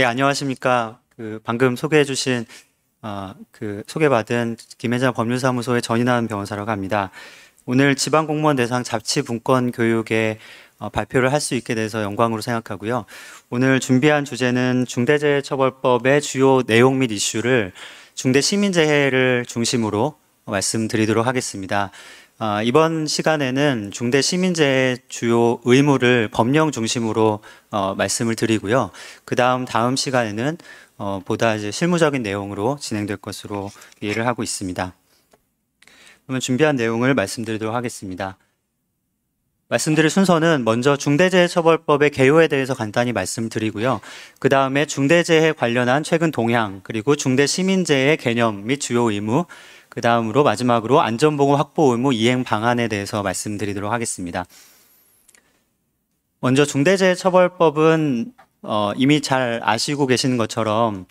예, 안녕하십니까. 그 방금 소개해 주신 어, 그 소개받은 김혜자 법률사무소의 전인환 변호사라고 합니다. 오늘 지방공무원 대상 잡치 분권 교육에 어, 발표를 할 수 있게 돼서 영광으로 생각하고요. 오늘 준비한 주제는 중대재해처벌법의 주요 내용 및 이슈를 중대시민재해를 중심으로 말씀드리도록 하겠습니다. 아, 이번 시간에는 중대 시민제의 주요 의무를 법령 중심으로 어, 말씀을 드리고요. 그 다음 다음 시간에는 어, 보다 이제 실무적인 내용으로 진행될 것으로 이해를 하고 있습니다. 그러면 준비한 내용을 말씀드리도록 하겠습니다. 말씀드릴 순서는 먼저 중대재해처벌법의 개요에 대해서 간단히 말씀드리고요. 그 다음에 중대재해 관련한 최근 동향, 그리고 중대시민재해 개념 및 주요 의무, 그 다음으로 마지막으로 안전보건 확보 의무 이행 방안에 대해서 말씀드리도록 하겠습니다. 먼저 중대재해처벌법은 어, 이미 잘 아시고 계시 것처럼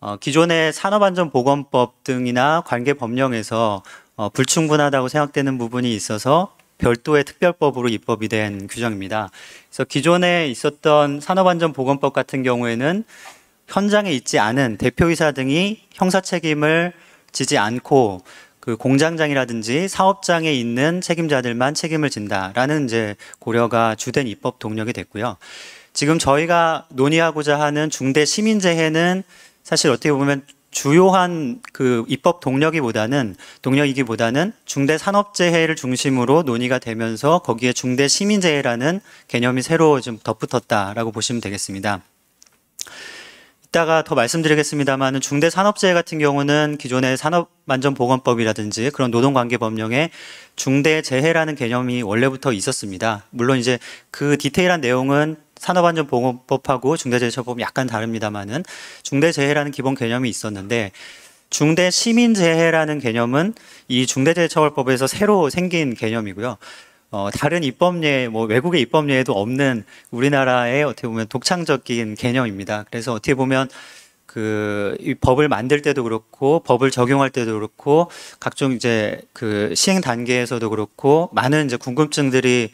어, 기존의 산업안전보건법 등이나 관계 법령에서 어, 불충분하다고 생각되는 부분이 있어서 별도의 특별법으로 입법이 된 규정입니다. 그래서 기존에 있었던 산업안전보건법 같은 경우에는 현장에 있지 않은 대표이사 등이 형사 책임을 지지 않고 그 공장장이라든지 사업장에 있는 책임자들만 책임을 진다라는 이제 고려가 주된 입법 동력이 됐고요. 지금 저희가 논의하고자 하는 중대 시민재해는 사실 어떻게 보면 주요한 그 입법 동력이보다는 동력이기보다는 중대 산업재해를 중심으로 논의가 되면서 거기에 중대 시민재해라는 개념이 새로 좀 덧붙었다라고 보시면 되겠습니다. 이따가 더 말씀드리겠습니다만 중대 산업재해 같은 경우는 기존의 산업안전보건법이라든지 그런 노동관계법령에 중대재해라는 개념이 원래부터 있었습니다. 물론 이제 그 디테일한 내용은 산업안전보건법하고 중대재해처법 약간 다릅니다만은 중대재해라는 기본 개념이 있었는데 중대 시민재해라는 개념은 이 중대재해처벌법에서 새로 생긴 개념이고요. 어, 다른 입법례, 뭐 외국의 입법례에도 없는 우리나라의 어떻게 보면 독창적인 개념입니다. 그래서 어떻게 보면 그 법을 만들 때도 그렇고 법을 적용할 때도 그렇고 각종 이제 그 시행 단계에서도 그렇고 많은 이제 궁금증들이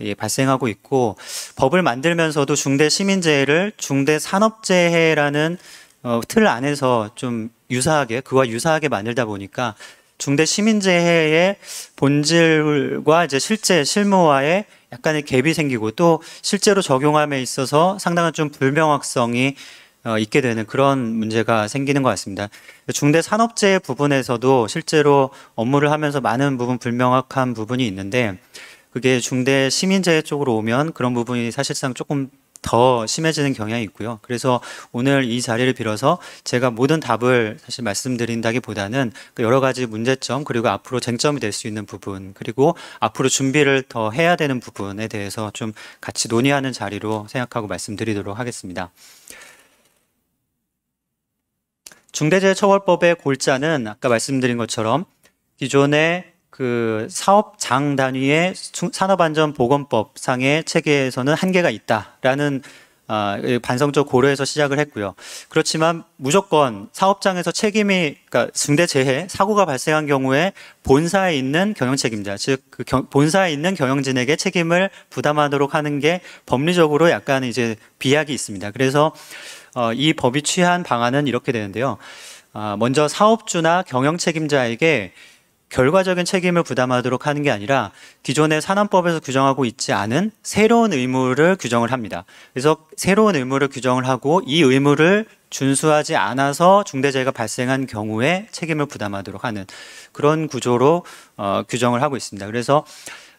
예, 발생하고 있고 법을 만들면서도 중대 시민재해를 중대 산업재해라는 어, 틀 안에서 좀 유사하게 그와 유사하게 만들다 보니까 중대 시민재해의 본질과 이제 실제 실무와의 약간의 갭이 생기고 또 실제로 적용함에 있어서 상당한 좀 불명확성이 어, 있게 되는 그런 문제가 생기는 것 같습니다. 중대 산업재해 부분에서도 실제로 업무를 하면서 많은 부분 불명확한 부분이 있는데 그게 중대 시민재해 쪽으로 오면 그런 부분이 사실상 조금 더 심해지는 경향이 있고요. 그래서 오늘 이 자리를 빌어서 제가 모든 답을 사실 말씀드린다기보다는 그 여러 가지 문제점 그리고 앞으로 쟁점이 될 수 있는 부분 그리고 앞으로 준비를 더 해야 되는 부분에 대해서 좀 같이 논의하는 자리로 생각하고 말씀드리도록 하겠습니다. 중대재해처벌법의 골자는 아까 말씀드린 것처럼 기존의 그 사업장 단위의 산업안전보건법상의 체계에서는 한계가 있다라는 아, 반성적 고려에서 시작을 했고요. 그렇지만 무조건 사업장에서 책임이 그러니까 중대 재해 사고가 발생한 경우에 본사에 있는 경영 책임자, 즉 그 본사에 있는 경영진에게 책임을 부담하도록 하는 게 법리적으로 약간 이제 비약이 있습니다. 그래서 어, 이 법이 취한 방안은 이렇게 되는데요. 아, 먼저 사업주나 경영 책임자에게 결과적인 책임을 부담하도록 하는 게 아니라 기존의 산업법에서 규정하고 있지 않은 새로운 의무를 규정을 합니다. 그래서 새로운 의무를 규정을 하고 이 의무를 준수하지 않아서 중대재해가 발생한 경우에 책임을 부담하도록 하는 그런 구조로 어, 규정을 하고 있습니다. 그래서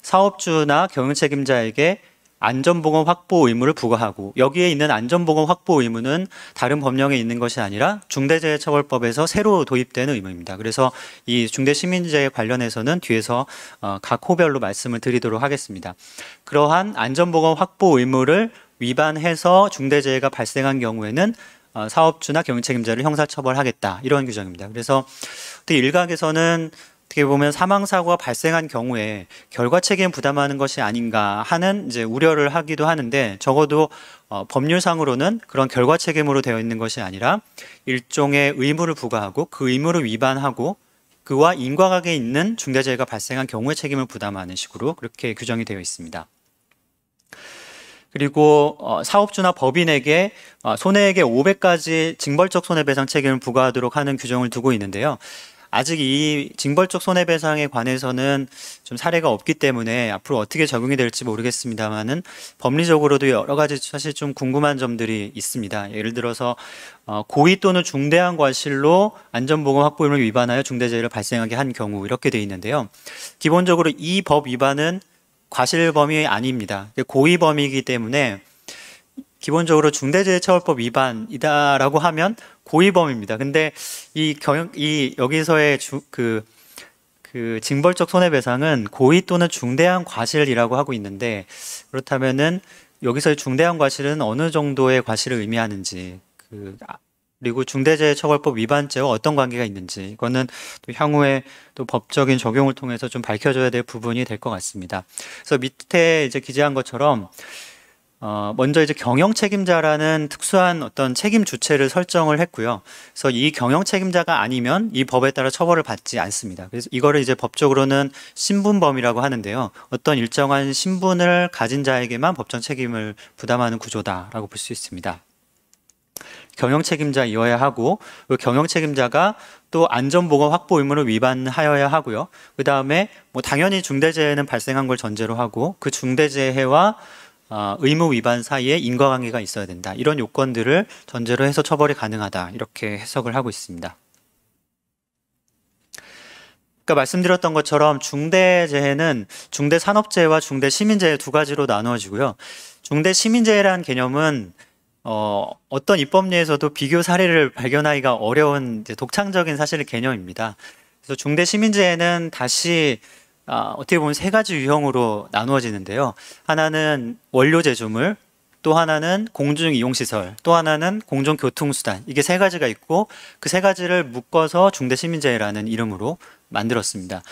사업주나 경영 책임자에게 안전보건 확보 의무를 부과하고 여기에 있는 안전보건 확보 의무는 다른 법령에 있는 것이 아니라 중대재해처벌법에서 새로 도입되는 의무입니다. 그래서 이 중대시민재해 관련해서는 뒤에서 어, 각 호별로 말씀을 드리도록 하겠습니다. 그러한 안전보건 확보 의무를 위반해서 중대재해가 발생한 경우에는 어, 사업주나 경영책임자를 형사처벌하겠다 이런 규정입니다. 그래서 일각에서는 어떻게 보면 사망 사고가 발생한 경우에 결과 책임 부담하는 것이 아닌가 하는 이제 우려를 하기도 하는데 적어도 어, 법률상으로는 그런 결과 책임으로 되어 있는 것이 아니라 일종의 의무를 부과하고 그 의무를 위반하고 그와 인과관계에 있는 중대재해가 발생한 경우에 책임을 부담하는 식으로 그렇게 규정이 되어 있습니다. 그리고 어, 사업주나 법인에게 어, 손해액의 5배까지 징벌적 손해배상 책임을 부과하도록 하는 규정을 두고 있는데요. 아직 이 징벌적 손해배상에 관해서는 좀 사례가 없기 때문에 앞으로 어떻게 적용이 될지 모르겠습니다만은 법리적으로도 여러 가지 사실 좀 궁금한 점들이 있습니다. 예를 들어서 어, 고의 또는 중대한 과실로 안전보건 확보임을 위반하여 중대재해를 발생하게 한 경우 이렇게 돼 있는데요. 기본적으로 이 법 위반은 과실범위 아닙니다. 고의범이기 위 때문에 기본적으로 중대재해처벌법 위반이다라고 하면 고의범입니다. 근데 이 경영 이 여기서의 그그 그 징벌적 손해배상은 고의 또는 중대한 과실이라고 하고 있는데 그렇다면은 여기서의 중대한 과실은 어느 정도의 과실을 의미하는지 그 아, 그리고 중대재해처벌법 위반죄와 어떤 관계가 있는지 이거는 또 향후에 또 법적인 적용을 통해서 좀 밝혀져야 될 부분이 될 것 같습니다. 그래서 밑에 이제 기재한 것처럼 어, 먼저 이제 경영 책임자라는 특수한 어떤 책임 주체를 설정을 했고요. 그래서 이 경영 책임자가 아니면 이 법에 따라 처벌을 받지 않습니다. 그래서 이거를 이제 법적으로는 신분범이라고 하는데요. 어떤 일정한 신분을 가진 자에게만 법정 책임을 부담하는 구조다라고 볼 수 있습니다. 경영 책임자이어야 하고 그 경영 책임자가 또 안전보건 확보 의무를 위반하여야 하고요. 그 다음에 뭐 당연히 중대재해는 발생한 걸 전제로 하고 그 중대재해와 어, 의무 위반 사이에 인과관계가 있어야 된다. 이런 요건들을 전제로 해서 처벌이 가능하다. 이렇게 해석을 하고 있습니다. 아까 그러니까 말씀드렸던 것처럼 중대재해는 중대산업재해와 중대시민재해 두 가지로 나누어지고요. 중대시민재해라는 개념은 어, 어떤 입법례에서도 비교 사례를 발견하기가 어려운 독창적인 사실 개념입니다. 그래서 중대시민재해는 다시 아, 어떻게 보면 세 가지 유형으로 나누어지는데요. 하나는 원료 제조물, 또 하나는 공중 이용 시설, 또 하나는 공중 교통 수단. 이게 세 가지가 있고 그 세 가지를 묶어서 중대 시민재라는 이름으로 만들었습니다.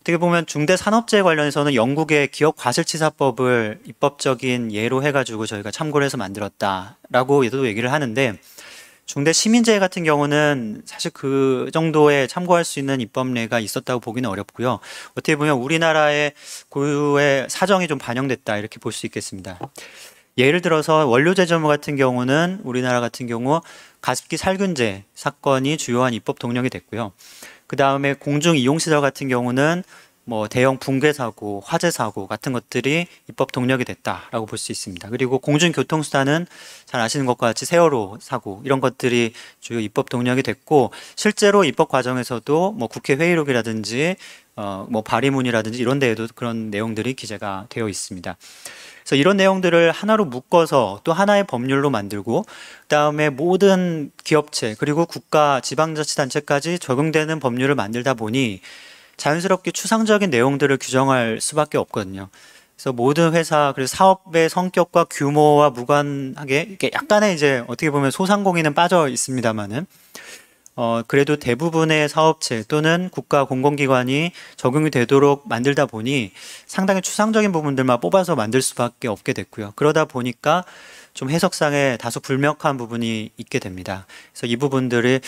어떻게 보면 중대 산업재해 관련해서는 영국의 기업 과실치사법을 입법적인 예로 해가지고 저희가 참고를 해서 만들었다라고 얘도 얘기를 하는데 중대 시민제 같은 경우는 사실 그 정도에 참고할 수 있는 입법례가 있었다고 보기는 어렵고요. 어떻게 보면 우리나라의 고유의 사정이 좀 반영됐다 이렇게 볼 수 있겠습니다. 예를 들어서 원료제점물 같은 경우는 우리나라 같은 경우 가습기 살균제 사건이 주요한 입법 동력이 됐고요. 그 다음에 공중이용시설 같은 경우는 뭐 대형 붕괴 사고, 화재 사고 같은 것들이 입법 동력이 됐다라고 볼 수 있습니다. 그리고 공중교통수단은 잘 아시는 것과 같이 세월호 사고 이런 것들이 주요 입법 동력이 됐고 실제로 입법 과정에서도 뭐 국회 회의록이라든지 어 뭐 발의문이라든지 이런 데에도 그런 내용들이 기재가 되어 있습니다. 그래서 이런 내용들을 하나로 묶어서 또 하나의 법률로 만들고 그다음에 모든 기업체 그리고 국가 지방자치단체까지 적용되는 법률을 만들다 보니 자연스럽게 추상적인 내용들을 규정할 수밖에 없거든요. 그래서 모든 회사 그리고 사업의 성격과 규모와 무관하게 이렇게 약간의 이제 어떻게 보면 소상공인은 빠져 있습니다만은 어 그래도 대부분의 사업체 또는 국가 공공기관이 적용이 되도록 만들다 보니 상당히 추상적인 부분들만 뽑아서 만들 수밖에 없게 됐고요. 그러다 보니까 좀 해석상에 다소 불명확한 부분이 있게 됩니다. 그래서 이부분들을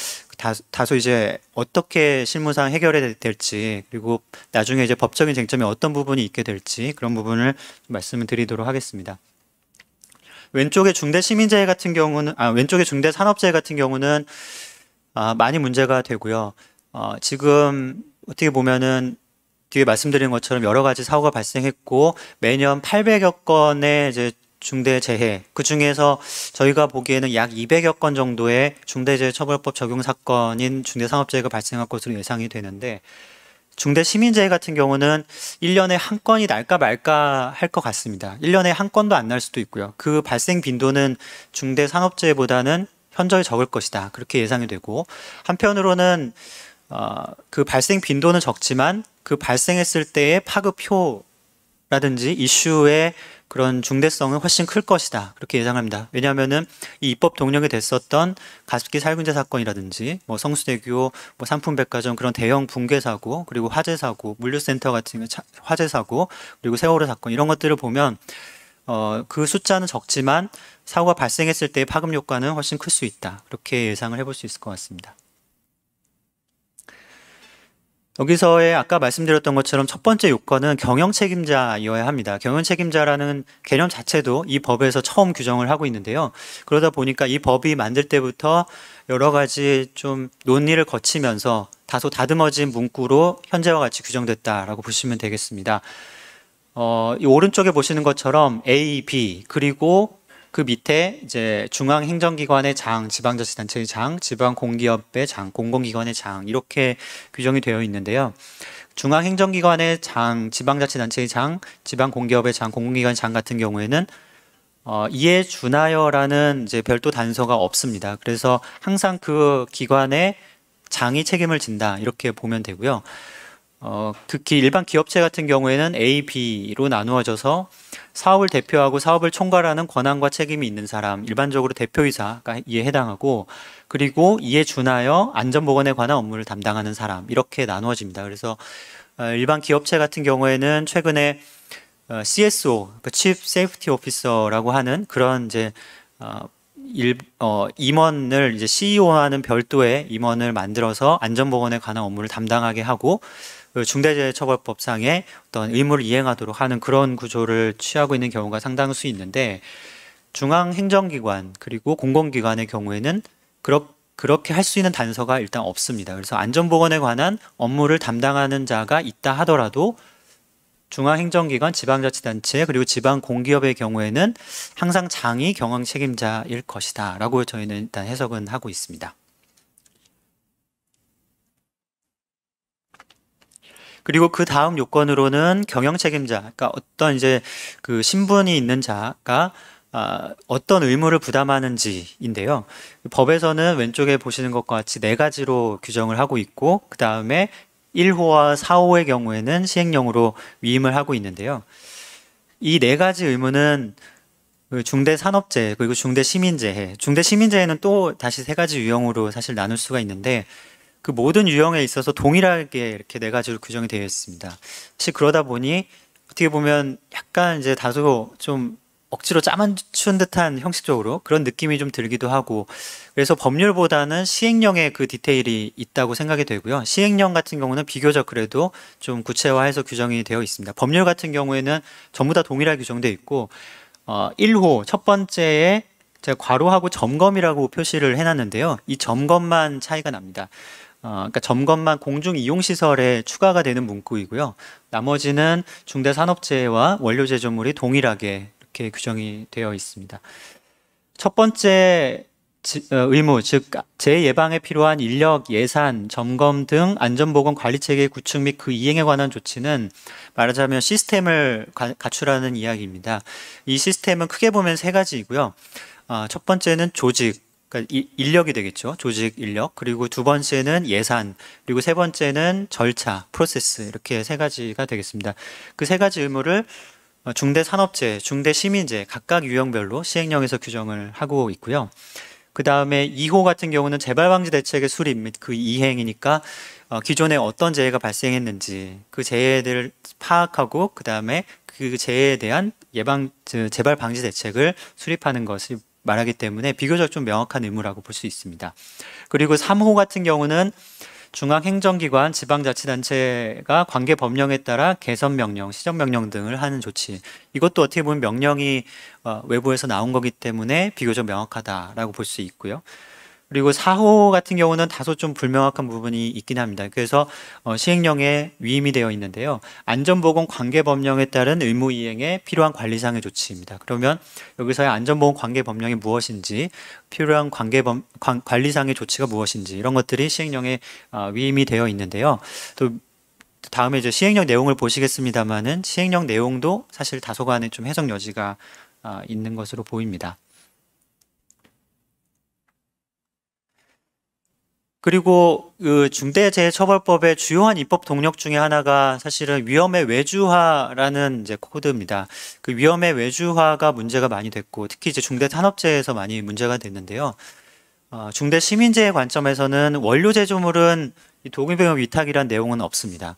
다, 소 이제 어떻게 실무상 해결해야 될지 그리고 나중에 이제 법적인 쟁점이 어떤 부분이 있게 될지 그런 부분을 말씀을 드리도록 하겠습니다. 왼쪽에 중대 시민재해 같은 경우는 아왼쪽에 중대 산업재해 같은 경우는 아, 많이 문제가 되고요. 어, 지금 어떻게 보면은 뒤에 말씀드린 것처럼 여러 가지 사고가 발생했고 매년 800여 건의 이제 중대재해 그 중에서 저희가 보기에는 약 200여 건 정도의 중대재해처벌법 적용 사건인 중대상업재해가 발생할 것으로 예상이 되는데 중대시민재해 같은 경우는 1년에 한 건이 날까 말까 할 것 같습니다. 1년에 한 건도 안 날 수도 있고요. 그 발생 빈도는 중대상업재해보다는 현저히 적을 것이다. 그렇게 예상이 되고 한편으로는 어, 그 발생 빈도는 적지만 그 발생했을 때의 파급효라든지 이슈의 그런 중대성은 훨씬 클 것이다. 그렇게 예상합니다. 왜냐하면은 이 입법 동력이 됐었던 가습기 살균제 사건이라든지 뭐 성수대교, 뭐 상품백화점 그런 대형 붕괴 사고, 그리고 화재 사고, 물류센터 같은 화재 사고, 그리고 세월호 사건 이런 것들을 보면 어, 그 숫자는 적지만 사고가 발생했을 때의 파급 효과는 훨씬 클 수 있다. 그렇게 예상을 해볼 수 있을 것 같습니다. 여기서의 아까 말씀드렸던 것처럼 첫 번째 요건은 경영 책임자이어야 합니다. 경영 책임자라는 개념 자체도 이 법에서 처음 규정을 하고 있는데요. 그러다 보니까 이 법이 만들 때부터 여러 가지 좀 논의를 거치면서 다소 다듬어진 문구로 현재와 같이 규정됐다라고 보시면 되겠습니다. 어, 이 오른쪽에 보시는 것처럼 A, B 그리고 그 밑에 이제 중앙행정기관의 장, 지방자치단체의 장, 지방공기업의 장, 공공기관의 장 이렇게 규정이 되어 있는데요. 중앙행정기관의 장, 지방자치단체의 장, 지방공기업의 장, 공공기관 의장 같은 경우에는 어, 이에 준하여라는 이제 별도 단서가 없습니다. 그래서 항상 그 기관의 장이 책임을 진다 이렇게 보면 되고요. 어, 특히 일반 기업체 같은 경우에는 A, B로 나누어져서 사업을 대표하고 사업을 총괄하는 권한과 책임이 있는 사람, 일반적으로 대표이사가 이에 해당하고 그리고 이에 준하여 안전보건에 관한 업무를 담당하는 사람 이렇게 나누어집니다. 그래서 어, 일반 기업체 같은 경우에는 최근에 어, CSO, 그 그러니까 Chief Safety Officer라고 하는 그런 이제 어, 일, 어, 임원을 이제 CEO와는 별도의 임원을 만들어서 안전보건에 관한 업무를 담당하게 하고 중대재해처벌법상의 어떤 의무를 이행하도록 하는 그런 구조를 취하고 있는 경우가 상당수 있는데 중앙행정기관 그리고 공공기관의 경우에는 그렇 그렇게 할 수 있는 단서가 일단 없습니다. 그래서 안전보건에 관한 업무를 담당하는 자가 있다 하더라도 중앙행정기관, 지방자치단체 그리고 지방공기업의 경우에는 항상 장이 경영 책임자일 것이다 라고 저희는 일단 해석은 하고 있습니다. 그리고 그 다음 요건으로는 경영 책임자, 그러니까 어떤 이제 그 신분이 있는 자가 아, 어떤 의무를 부담하는지인데요. 법에서는 왼쪽에 보시는 것과 같이 네 가지로 규정을 하고 있고, 그 다음에 1호와 4호의 경우에는 시행령으로 위임을 하고 있는데요. 이 네 가지 의무는 그 중대 산업재해, 그리고 중대 시민재해. 중대 시민재해는 또 다시 세 가지 유형으로 사실 나눌 수가 있는데, 그 모든 유형에 있어서 동일하게 이렇게 네 가지로 규정이 되어 있습니다. 사실 그러다 보니 어떻게 보면 약간 이제 다소 좀 억지로 짜맞춘 듯한 형식적으로 그런 느낌이 좀 들기도 하고 그래서 법률보다는 시행령의 그 디테일이 있다고 생각이 되고요. 시행령 같은 경우는 비교적 그래도 좀 구체화해서 규정이 되어 있습니다. 법률 같은 경우에는 전부 다 동일하게 규정되어 있고 어, 1호 첫 번째에 제가 괄호하고 점검이라고 표시를 해놨는데요. 이 점검만 차이가 납니다. 어, 그러니까 점검만 공중 이용 시설에 추가가 되는 문구이고요. 나머지는 중대 산업재해와 원료 제조물이 동일하게 이렇게 규정이 되어 있습니다. 첫 번째 어, 의무, 즉 재예방에 필요한 인력, 예산, 점검 등 안전보건 관리체계 구축 및 그 이행에 관한 조치는 말하자면 시스템을 갖추라는 이야기입니다. 이 시스템은 크게 보면 세 가지이고요. 어, 첫 번째는 조직, 그러니까 이, 인력이 되겠죠. 조직 인력. 그리고 두 번째는 예산. 그리고 세 번째는 절차, 프로세스. 이렇게 세 가지가 되겠습니다. 그 세 가지 의무를 어, 중대 산업재, 중대 시민재 각각 유형별로 시행령에서 규정을 하고 있고요. 그 다음에 2호 같은 경우는 재발방지 대책의 수립 및 그 이행이니까 어, 기존에 어떤 재해가 발생했는지 그 재해를 파악하고 그 다음에 그 재해에 대한 예방 재발 방지 대책을 수립하는 것이 말하기 때문에 비교적 좀 명확한 의무라고 볼 수 있습니다. 그리고 3호 같은 경우는 중앙행정기관, 지방자치단체가 관계 법령에 따라 개선명령, 시정명령 등을 하는 조치. 이것도 어떻게 보면 명령이 어, 외부에서 나온 거기 때문에 비교적 명확하다라고 볼 수 있고요. 그리고 4호 같은 경우는 다소 좀 불명확한 부분이 있긴 합니다. 그래서 어, 시행령에 위임이 되어 있는데요. 안전보건 관계법령에 따른 의무 이행에 필요한 관리상의 조치입니다. 그러면 여기서의 안전보건 관계법령이 무엇인지 필요한 관계 범, 관, 관리상의 조치가 무엇인지 이런 것들이 시행령에 어, 위임이 되어 있는데요. 또 다음에 이제 시행령 내용을 보시겠습니다만은 시행령 내용도 사실 다소간의 좀 해석 여지가 아, 있는 것으로 보입니다. 그리고 그 중대재해처벌법의 주요한 입법 동력 중의 하나가 사실은 위험의 외주화라는 이제 코드입니다. 그 위험의 외주화가 문제가 많이 됐고 특히 이제 중대 산업재해에서 많이 문제가 됐는데요. 어, 중대 시민재해 관점에서는 원료 제조물은 도급병역 위탁이란 내용은 없습니다.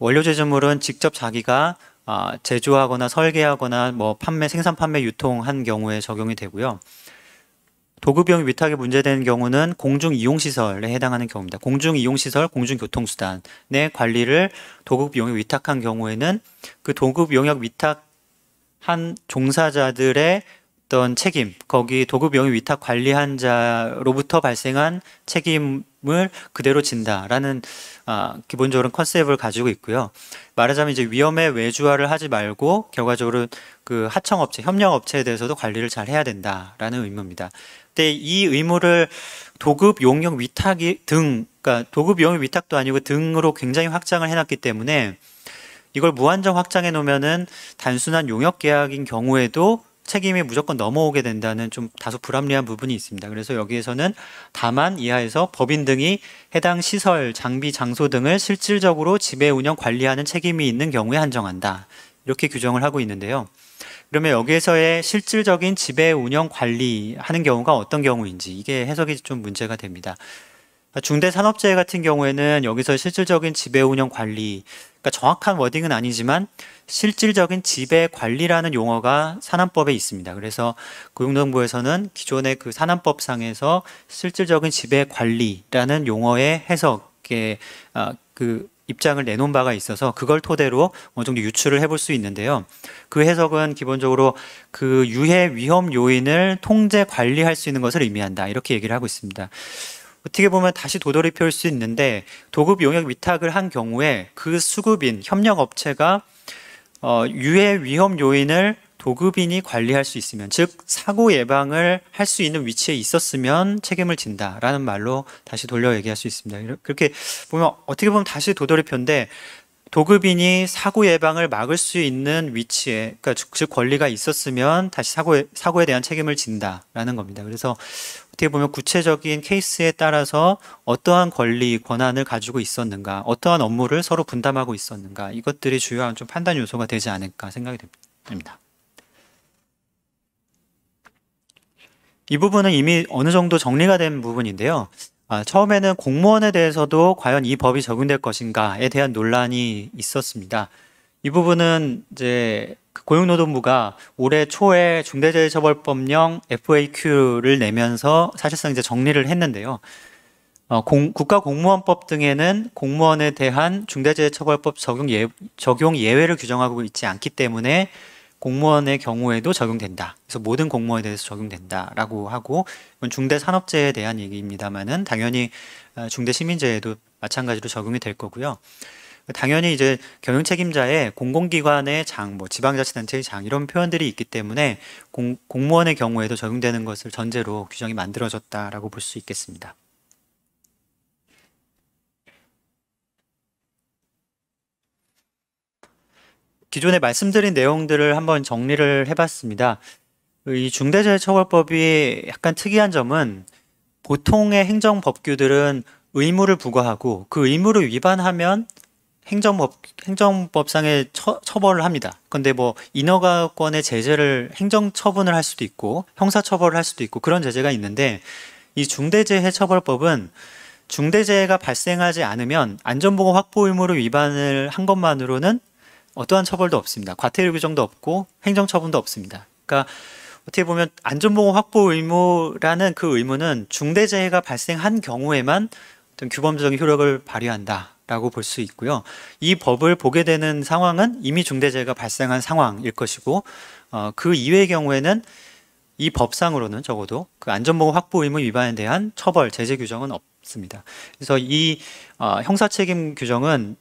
원료 제조물은 직접 자기가 어, 제조하거나 설계하거나 뭐 판매 생산 판매 유통한 경우에 적용이 되고요. 도급용 위탁이 문제되는 경우는 공중이용시설에 해당하는 경우입니다. 공중이용시설, 공중교통수단의 관리를 도급용에 위탁한 경우에는 그 도급용역 위탁한 종사자들의 어떤 책임, 거기 도급용역 위탁 관리한 자로부터 발생한 책임 을 그대로 진다라는 아, 기본적으로 컨셉을 가지고 있고요. 말하자면 이제 위험의 외주화를 하지 말고 결과적으로 그 하청업체, 협력업체에 대해서도 관리를 잘 해야 된다라는 의무입니다. 근데 이 의무를 도급 용역 위탁 등, 그러니까 도급 용역 위탁도 아니고 등으로 굉장히 확장을 해놨기 때문에 이걸 무한정 확장해 놓으면은 단순한 용역 계약인 경우에도 책임이 무조건 넘어오게 된다는 좀 다소 불합리한 부분이 있습니다. 그래서 여기에서는 다만 이하에서 법인 등이 해당 시설, 장비, 장소 등을 실질적으로 지배 운영 관리하는 책임이 있는 경우에 한정한다. 이렇게 규정을 하고 있는데요. 그러면 여기에서의 실질적인 지배 운영 관리하는 경우가 어떤 경우인지 이게 해석이 좀 문제가 됩니다. 중대산업재해 같은 경우에는 여기서 실질적인 지배 운영 관리, 그러니까 정확한 워딩은 아니지만 실질적인 지배 관리라는 용어가 산안법에 있습니다. 그래서 고용노동부에서는 그 기존의 그 산안법상에서 실질적인 지배 관리라는 용어의 해석에 아, 그 입장을 내놓은 바가 있어서 그걸 토대로 어느 정도 유추를 해볼 수 있는데요. 그 해석은 기본적으로 그 유해 위험 요인을 통제 관리할 수 있는 것을 의미한다. 이렇게 얘기를 하고 있습니다. 어떻게 보면 다시 도돌이표일 수 있는데 도급 용역 위탁을 한 경우에 그 수급인 협력 업체가 어, 유해 위험 요인을 도급인이 관리할 수 있으면 즉 사고 예방을 할 수 있는 위치에 있었으면 책임을 진다라는 말로 다시 돌려 얘기할 수 있습니다. 그렇게 보면 어떻게 보면 다시 도돌이표인데 도급인이 사고 예방을 막을 수 있는 위치에 그러니까 즉 권리가 있었으면 다시 사고 사고에 대한 책임을 진다라는 겁니다. 그래서 어떻게 보면 구체적인 케이스에 따라서 어떠한 권리, 권한을 가지고 있었는가, 어떠한 업무를 서로 분담하고 있었는가, 이것들이 주요한 좀 판단 요소가 되지 않을까 생각이 됩니다. 이 부분은 이미 어느 정도 정리가 된 부분인데요. 아, 처음에는 공무원에 대해서도 과연 이 법이 적용될 것인가에 대한 논란이 있었습니다. 이 부분은 이제 그 고용노동부가 올해 초에 중대재해처벌법령 FAQ를 내면서 사실상 이제 정리를 했는데요. 어, 공, 국가공무원법 등에는 공무원에 대한 중대재해처벌법 적용, 예, 적용 예외를 규정하고 있지 않기 때문에 공무원의 경우에도 적용된다. 그래서 모든 공무원에 대해서 적용된다라고 하고 이건 중대산업재해에 대한 얘기입니다만은 당연히 어, 중대시민재해도 마찬가지로 적용이 될 거고요. 당연히 이제 경영 책임자의 공공기관의 장, 뭐 지방자치단체의 장 이런 표현들이 있기 때문에 공, 공무원의 경우에도 적용되는 것을 전제로 규정이 만들어졌다라고 볼 수 있겠습니다. 기존에 말씀드린 내용들을 한번 정리를 해봤습니다. 이 중대재해처벌법이 약간 특이한 점은 보통의 행정법규들은 의무를 부과하고 그 의무를 위반하면 행정법 행정법상의 처, 벌을 합니다. 그런데 뭐 인허가권의 제재를 행정 처분을 할 수도 있고 형사 처벌을 할 수도 있고 그런 제재가 있는데 이 중대재해 처벌법은 중대재해가 발생하지 않으면 안전보고 확보 의무를 위반을 한 것만으로는 어떠한 처벌도 없습니다. 과태료 규정도 없고 행정 처분도 없습니다. 그러니까 어떻게 보면 안전보호 확보 의무라는 그 의무는 중대재해가 발생한 경우에만 어떤 규범적인 효력을 발휘한다. 라고 볼 수 있고요. 이 법을 보게 되는 상황은 이미 중대재해가 발생한 상황일 것이고 어, 그 이외의 경우에는 이 법상으로는 적어도 그 안전보호 확보 의무 위반에 대한 처벌 제재 규정은 없습니다. 그래서 이 어, 형사책임 규정은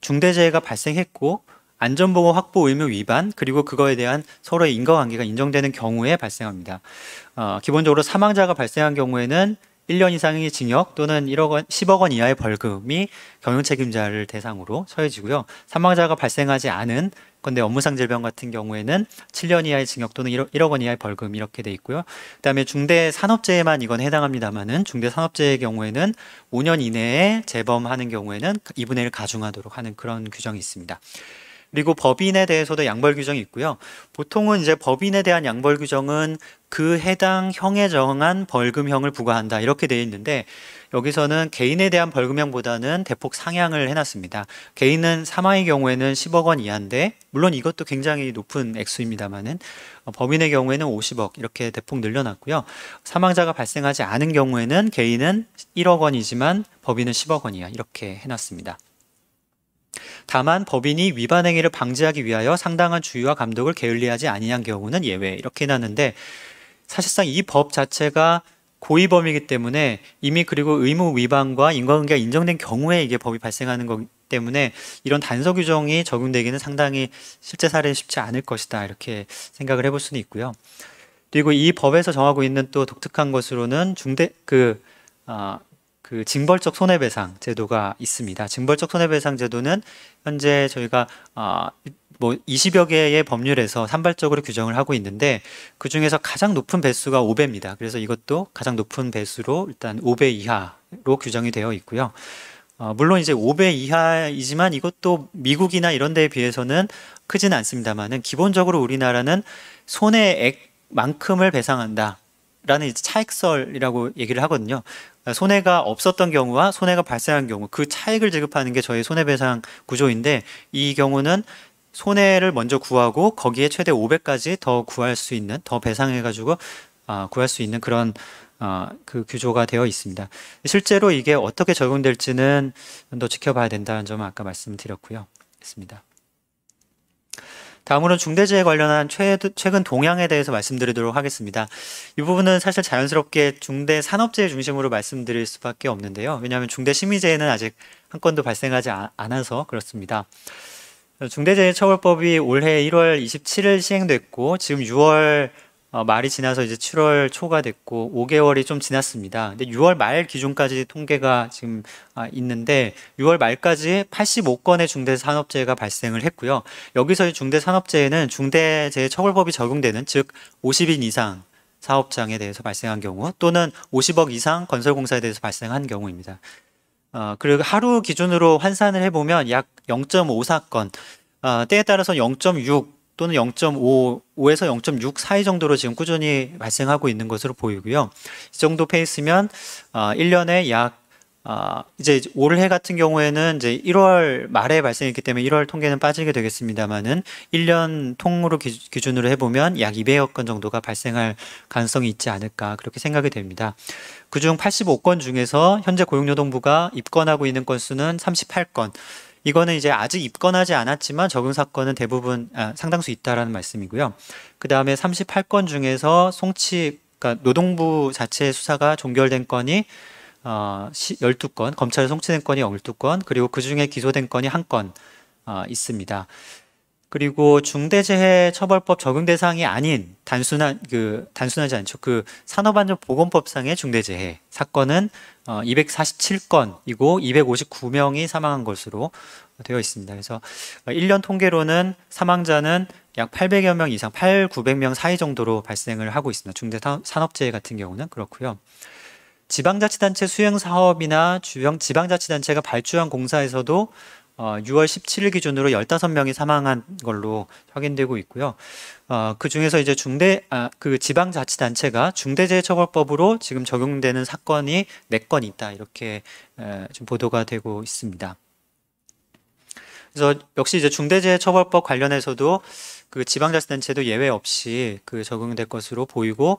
중대재해가 발생했고 안전보호 확보 의무 위반 그리고 그거에 대한 서로의 인과관계가 인정되는 경우에 발생합니다. 어, 기본적으로 사망자가 발생한 경우에는 1년 이상의 징역 또는 1억 원, 10억 원 이하의 벌금이 경영 책임자를 대상으로 처해지고요. 사망자가 발생하지 않은 건데 업무상 질병 같은 경우에는 7년 이하의 징역 또는 1억, 1억 원 이하의 벌금 이렇게 돼 있고요. 그다음에 중대 산업재해만 이건 해당합니다만은 중대 산업재해의 경우에는 5년 이내에 재범하는 경우에는 2분의 1 가중하도록 하는 그런 규정이 있습니다. 그리고 법인에 대해서도 양벌 규정이 있고요. 보통은 이제 법인에 대한 양벌 규정은 그 해당 형에 정한 벌금형을 부과한다 이렇게 되어 있는데 여기서는 개인에 대한 벌금형보다는 대폭 상향을 해놨습니다. 개인은 사망의 경우에는 10억 원 이하인데 물론 이것도 굉장히 높은 액수입니다만은 법인의 어, 경우에는 50억 이렇게 대폭 늘려놨고요. 사망자가 발생하지 않은 경우에는 개인은 1억 원이지만 법인은 10억 원 이하 이렇게 해놨습니다. 다만 법인이 위반 행위를 방지하기 위하여 상당한 주의와 감독을 게을리하지 아니한 경우는 예외 이렇게 해놨는데 사실상 이 법 자체가 고의범이기 때문에 이미 그리고 의무 위반과 인과관계가 인정된 경우에 이게 법이 발생하는 거기 때문에 이런 단서 규정이 적용되기는 상당히 실제 사례는 쉽지 않을 것이다 이렇게 생각을 해볼 수는 있고요. 그리고 이 법에서 정하고 있는 또 독특한 것으로는 중대 그 아, 그 징벌적 손해배상 제도가 있습니다. 징벌적 손해배상 제도는 현재 저희가 아, 뭐 20여 개의 법률에서 산발적으로 규정을 하고 있는데 그 중에서 가장 높은 배수가 5배입니다. 그래서 이것도 가장 높은 배수로 일단 5배 이하로 규정이 되어 있고요. 어, 물론 이제 5배 이하이지만 이것도 미국이나 이런 데에 비해서는 크지는 않습니다만은 기본적으로 우리나라는 손해액만큼을 배상한다. 라는 차익설이라고 얘기를 하거든요. 손해가 없었던 경우와 손해가 발생한 경우 그 차익을 지급하는 게 저희 손해배상 구조인데 이 경우는 손해를 먼저 구하고 거기에 최대 500까지 더 구할 수 있는 더 배상해가지고 아, 구할 수 있는 그런 아, 그 규조가 되어 있습니다. 실제로 이게 어떻게 적용될지는 더 지켜봐야 된다는 점은 아까 말씀드렸고요. 했습니다. 다음으로 중대재해 관련한 최근 동향에 대해서 말씀드리도록 하겠습니다. 이 부분은 사실 자연스럽게 중대 산업재해 중심으로 말씀드릴 수밖에 없는데요. 왜냐하면 중대 심의재해는 아직 한 건도 발생하지 아, 않아서 그렇습니다. 중대재해처벌법이 올해 1월 27일 시행됐고 지금 6월 어, 말이 지나서 이제 7월 초가 됐고 5개월이 좀 지났습니다. 근데 6월 말 기준까지 통계가 지금 아, 있는데 6월 말까지 85건의 중대산업재해가 발생을 했고요. 여기서의 중대산업재해는 중대재해처벌법이 적용되는 즉 50인 이상 사업장에 대해서 발생한 경우 또는 50억 이상 건설공사에 대해서 발생한 경우입니다. 어, 그리고 하루 기준으로 환산을 해보면 약 0 5사건 어, 때에 따라서 0.6 또는 0.5에서 0.6 사이 정도로 지금 꾸준히 발생하고 있는 것으로 보이고요. 이 정도 페이스면 아, 1년에 약 아, 이제 올해 같은 경우에는 이제 1월 말에 발생했기 때문에 1월 통계는 빠지게 되겠습니다만은 1년 통으로 기준으로 해보면 약 200여 건 정도가 발생할 가능성이 있지 않을까 그렇게 생각이 됩니다. 그중 85건 중에서 현재 고용노동부가 입건하고 있는 건수는 38건, 이거는 이제 아직 입건하지 않았지만 적용 사건은 대부분 아, 상당수 있다라는 말씀이고요. 그 다음에 38건 중에서 송치 그러니까 노동부 자체 수사가 종결된 건이 어, 12건, 검찰에 송치된 건이 12건, 그리고 그 중에 기소된 건이 한건 어, 있습니다. 그리고 중대재해처벌법 적용 대상이 아닌 단순한 그 단순하지 않죠. 그 산업안전보건법상의 중대재해 사건은 어 247건이고 259명이 사망한 것으로 되어 있습니다. 그래서 1년 어, 통계로는 사망자는 약 800여 명 이상, 8, 900명 사이 정도로 발생을 하고 있습니다. 중대 산업재해 같은 경우는 그렇고요. 지방자치단체 수행사업이나 주변 지방자치단체가 발주한 공사에서도 어, 6월 17일 기준으로 15명이 사망한 걸로 확인되고 있고요. 어, 그 중에서 이제 중대, 아, 그 지방자치단체가 중대재해처벌법으로 지금 적용되는 사건이 4건 있다. 이렇게 에, 지금 보도가 되고 있습니다. 그래서 역시 이제 중대재해처벌법 관련해서도 그 지방자치단체도 예외 없이 그 적용될 것으로 보이고,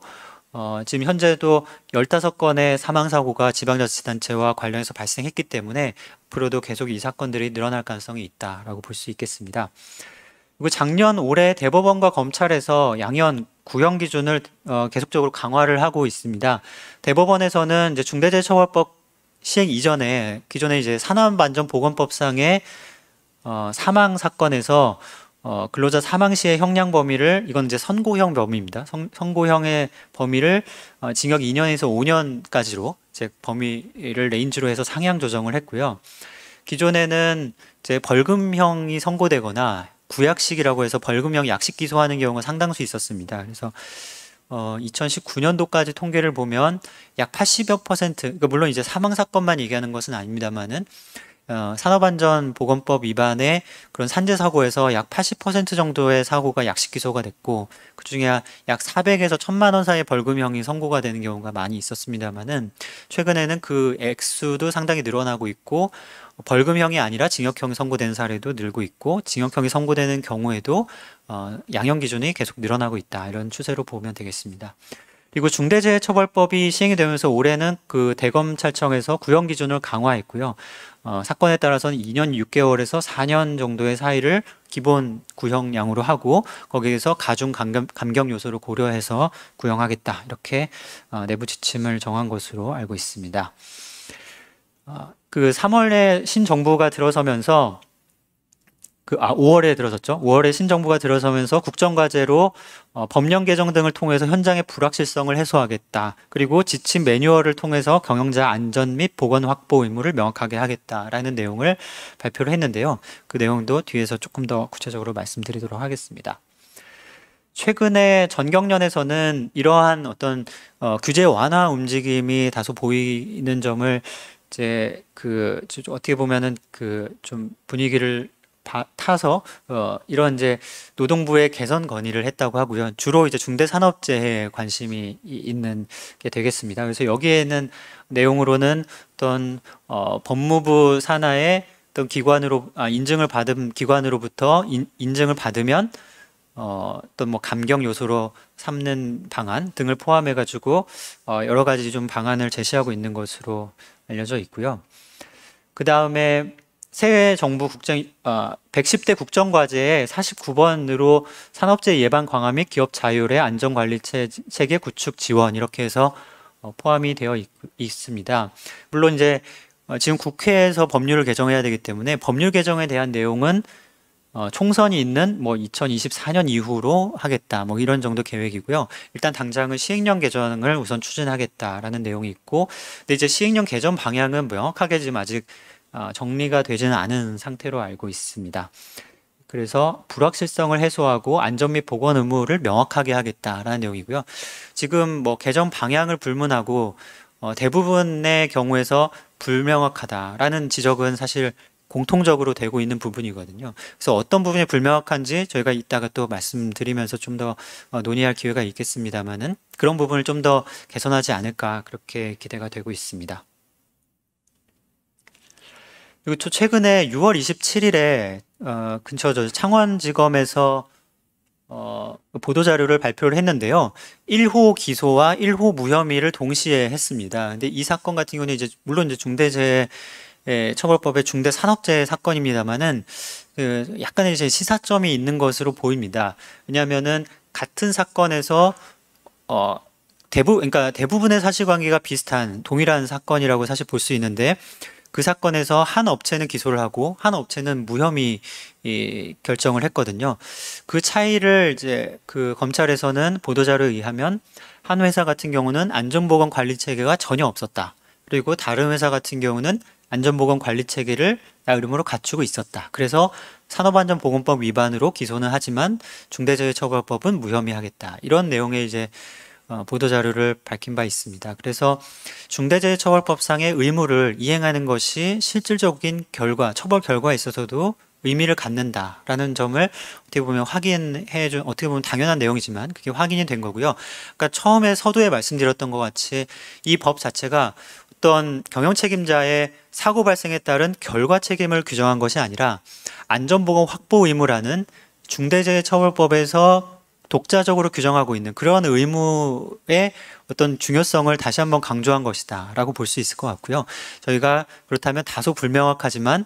어, 지금 현재도 15건의 사망사고가 지방자치단체와 관련해서 발생했기 때문에 앞으로도 계속 이 사건들이 늘어날 가능성이 있다라고 볼 수 있겠습니다. 그리고 작년 올해 대법원과 검찰에서 양현 구형 기준을 어, 계속적으로 강화를 하고 있습니다. 대법원에서는 이제 중대재해처벌법 시행 이전에 기존의 이제 산업안전보건법상의 어, 사망 사건에서 어, 근로자 사망 시의 형량 범위를 이건 이제 선고형 범위입니다. 선, 선 고형의 범위를 어, 징역 2년에서 5년까지로 이제 범위를 레인지로 해서 상향 조정을 했고요. 기존에는 이제 벌금형이 선고되거나 구약식이라고 해서 벌금형 약식 기소하는 경우가 상당수 있었습니다. 그래서 어, 2019년도까지 통계를 보면 약 80여 퍼센트, 그러니까 물론 이제 사망 사건만 얘기하는 것은 아닙니다만은 어, 산업안전보건법 위반의 그런 산재 사고에서 약 80% 정도의 사고가 약식 기소가 됐고 그중에 약 400에서 1천만 원 사이 벌금형이 선고가 되는 경우가 많이 있었습니다만은 최근에는 그 액수도 상당히 늘어나고 있고 벌금형이 아니라 징역형이 선고된 사례도 늘고 있고 징역형이 선고되는 경우에도 어, 양형 기준이 계속 늘어나고 있다 이런 추세로 보면 되겠습니다. 그리고 중대재해처벌법이 시행이 되면서 올해는 그 대검찰청에서 구형 기준을 강화했고요. 어, 사건에 따라서는 2년 6개월에서 4년 정도의 사이를 기본 구형량으로 하고 거기에서 가중 감경, 감경 요소를 고려해서 구형하겠다 이렇게 어, 내부 지침을 정한 것으로 알고 있습니다. 어, 그 3월에 신정부가 들어서면서 그, 아, 5월에 들어섰죠. 5월에 신정부가 들어서면서 국정과제로 어, 법령 개정 등을 통해서 현장의 불확실성을 해소하겠다. 그리고 지침 매뉴얼을 통해서 경영자 안전 및 보건 확보 의무를 명확하게 하겠다라는 내용을 발표를 했는데요. 그 내용도 뒤에서 조금 더 구체적으로 말씀드리도록 하겠습니다. 최근에 전경련에서는 이러한 어떤 어, 규제 완화 움직임이 다소 보이는 점을 이제 그 어떻게 보면은 그 좀 분위기를 타서 어, 이런 이제 노동부의 개선 건의를 했다고 하고요. 주로 이제 중대산업재해에 관심이 있는 게 되겠습니다. 그래서 여기에는 내용으로는 어떤 어, 법무부 산하의 어떤 기관으로 아, 인증을 받은 기관으로부터 인, 증을 받으면 어, 어떤 뭐 감경 요소로 삼는 방안 등을 포함해 가지고 어, 여러 가지 좀 방안을 제시하고 있는 것으로 알려져 있고요. 그 다음에 새해 정부 국정 어, 110대 국정과제에 49번으로 산업재해 예방 강화 및 기업 자율의 안전관리 체계 구축 지원 이렇게 해서 어, 포함이 되어 있, 습니다 물론 이제 어, 지금 국회에서 법률을 개정해야 되기 때문에 법률 개정에 대한 내용은 어, 총선이 있는 뭐 2024년 이후로 하겠다 뭐 이런 정도 계획이고요. 일단 당장은 시행령 개정을 우선 추진하겠다라는 내용이 있고, 근데 이제 시행령 개정 방향은 명확하게 지금 아직 어, 정리가 되지는 않은 상태로 알고 있습니다. 그래서 불확실성을 해소하고 안전 및 보건 의무를 명확하게 하겠다라는 내용이고요. 지금 뭐 개정 방향을 불문하고 어, 대부분의 경우에서 불명확하다라는 지적은 사실 공통적으로 되고 있는 부분이거든요. 그래서 어떤 부분이 불명확한지 저희가 이따가 또 말씀드리면서 좀더 어, 논의할 기회가 있겠습니다만은 그런 부분을 좀 더 개선하지 않을까 그렇게 기대가 되고 있습니다. 그리고 최근에 6월 27일에 어, 근처 저 창원지검에서 어, 보도자료를 발표를 했는데요. 1호 기소와 1호 무혐의를 동시에 했습니다. 근데 이 사건 같은 경우는 이제, 물론 이제 중대재해 예, 처벌법의 중대 산업재해 사건입니다만은, 그 약간의 이제 시사점이 있는 것으로 보입니다. 왜냐면은 같은 사건에서, 어, 대부, 그러니까 대부분의 사실관계가 비슷한 동일한 사건이라고 사실 볼 수 있는데, 그 사건에서 한 업체는 기소를 하고 한 업체는 무혐의 결정을 했거든요. 그 차이를 이제 그 검찰에서는 보도자료에 의하면 한 회사 같은 경우는 안전보건 관리 체계가 전혀 없었다. 그리고 다른 회사 같은 경우는 안전보건 관리 체계를 나름으로 갖추고 있었다. 그래서 산업안전보건법 위반으로 기소는 하지만 중대재해처벌법은 무혐의하겠다. 이런 내용의 이제 어, 보도 자료를 밝힌 바 있습니다. 그래서 중대재해처벌법상의 의무를 이행하는 것이 실질적인 결과, 처벌 결과에 있어서도 의미를 갖는다라는 점을 어떻게 보면 확인해 준 어떻게 보면 당연한 내용이지만 그게 확인이 된 거고요. 그러니까 처음에 서두에 말씀드렸던 것 같이 이 법 자체가 어떤 경영 책임자의 사고 발생에 따른 결과 책임을 규정한 것이 아니라 안전보건 확보 의무라는 중대재해처벌법에서 독자적으로 규정하고 있는 그러한 의무의 어떤 중요성을 다시 한번 강조한 것이다라고 볼 수 있을 것 같고요. 저희가 그렇다면 다소 불명확하지만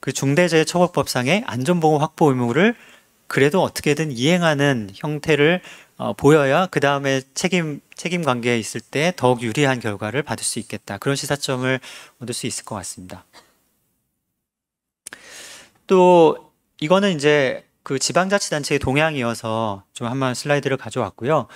그 중대재해처벌법상의 안전보호 확보 의무를 그래도 어떻게든 이행하는 형태를 어, 보여야 그 다음에 책임 책임 관계에 있을 때 더욱 유리한 결과를 받을 수 있겠다 그런 시사점을 얻을 수 있을 것 같습니다. 또 이거는 이제 그 지방자치단체의 동향이어서 좀 한번 슬라이드를 가져왔고요.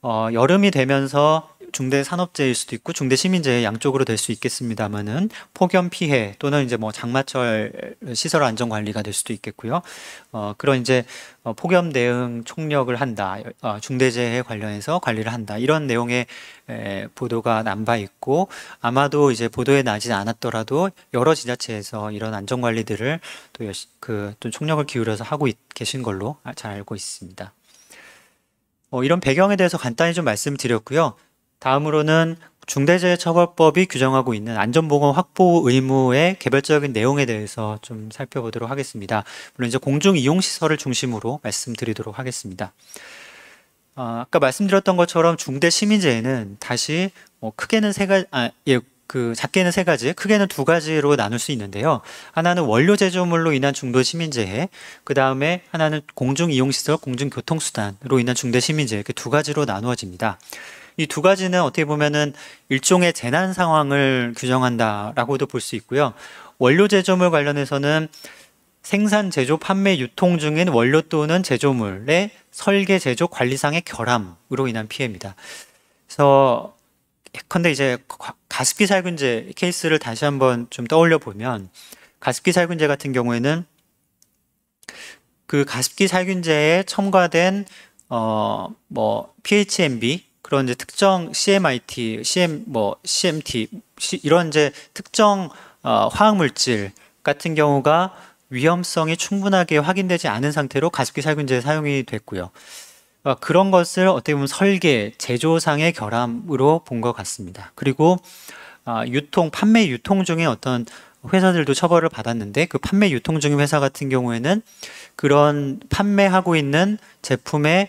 어, 여름이 되면서 중대 산업재해일 수도 있고 중대 시민재해 양쪽으로 될 수 있겠습니다만은 폭염 피해 또는 이제 뭐 장마철 시설 안전 관리가 될 수도 있겠고요. 어, 그런 이제 어, 폭염 대응 총력을 한다. 어, 중대재해 관련해서 관리를 한다. 이런 내용의 에, 보도가 남바 있고 아마도 이제 보도에 나지 않았더라도 여러 지자체에서 이런 안전 관리들을 또 그또 총력을 기울여서 하고 있, 계신 걸로 아, 잘 알고 있습니다. 어, 이런 배경에 대해서 간단히 좀 말씀드렸고요. 다음으로는 중대재해처벌법이 규정하고 있는 안전보건 확보 의무의 개별적인 내용에 대해서 좀 살펴보도록 하겠습니다. 물론 이제 공중이용시설을 중심으로 말씀드리도록 하겠습니다. 어, 아까 말씀드렸던 것처럼 중대시민재해는 다시 뭐 크게는 세 가지, 아, 예, 그 작게는 세 가지, 크게는 두 가지로 나눌 수 있는데요. 하나는 원료 제조물로 인한 중도 시민재해, 그 다음에 하나는 공중 이용시설, 공중 교통수단으로 인한 중대 시민재해 이렇게 두 가지로 나누어집니다. 이두 가지는 어떻게 보면은 일종의 재난 상황을 규정한다라고도 볼 수 있고요. 원료 제조물 관련해서는 생산, 제조, 판매, 유통 중인 원료 또는 제조물의 설계, 제조, 관리상의 결함으로 인한 피해입니다. 그래서 예컨 이제 가습기 살균제 케이스를 다시 한번 좀 떠올려 보면 가습기 살균제 같은 경우에는 그 가습기 살균제에 첨가된 어 뭐 PHMB 그런 이제 특정 CMIT, CM 뭐 CMT 이런 이제 특정 어, 화학 물질 같은 경우가 위험성이 충분하게 확인되지 않은 상태로 가습기 살균제 사용이 됐고요. 어, 그런 것을 어떻게 보면 설계, 제조상의 결함으로 본 것 같습니다. 그리고 어, 유통, 판매 유통 중에 어떤 회사들도 처벌을 받았는데 그 판매 유통 중인 회사 같은 경우에는 그런 판매하고 있는 제품의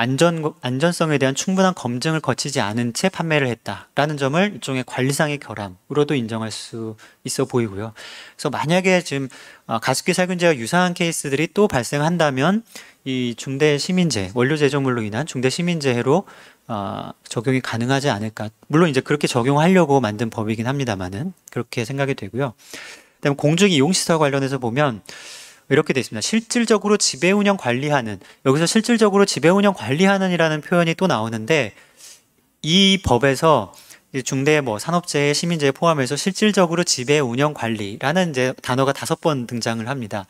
안전, 안전성에 대한 충분한 검증을 거치지 않은 채 판매를 했다라는 점을 일종의 관리상의 결함으로도 인정할 수 있어 보이고요. 그래서 만약에 지금 어, 가습기 살균제와 유사한 케이스들이 또 발생한다면 이 중대 시민재, 원료 제조물로 인한 중대 시민재해로 어, 적용이 가능하지 않을까. 물론 이제 그렇게 적용하려고 만든 법이긴 합니다만은 그렇게 생각이 되고요. 그다음 공중 이용시설 관련해서 보면 이렇게 되어 있습니다. 실질적으로 지배 운영 관리하는 여기서 실질적으로 지배 운영 관리하는이라는 표현이 또 나오는데 이 법에서 중대 뭐 산업재해 시민재해 포함해서 실질적으로 지배 운영 관리라는 이제 단어가 다섯 번 등장을 합니다.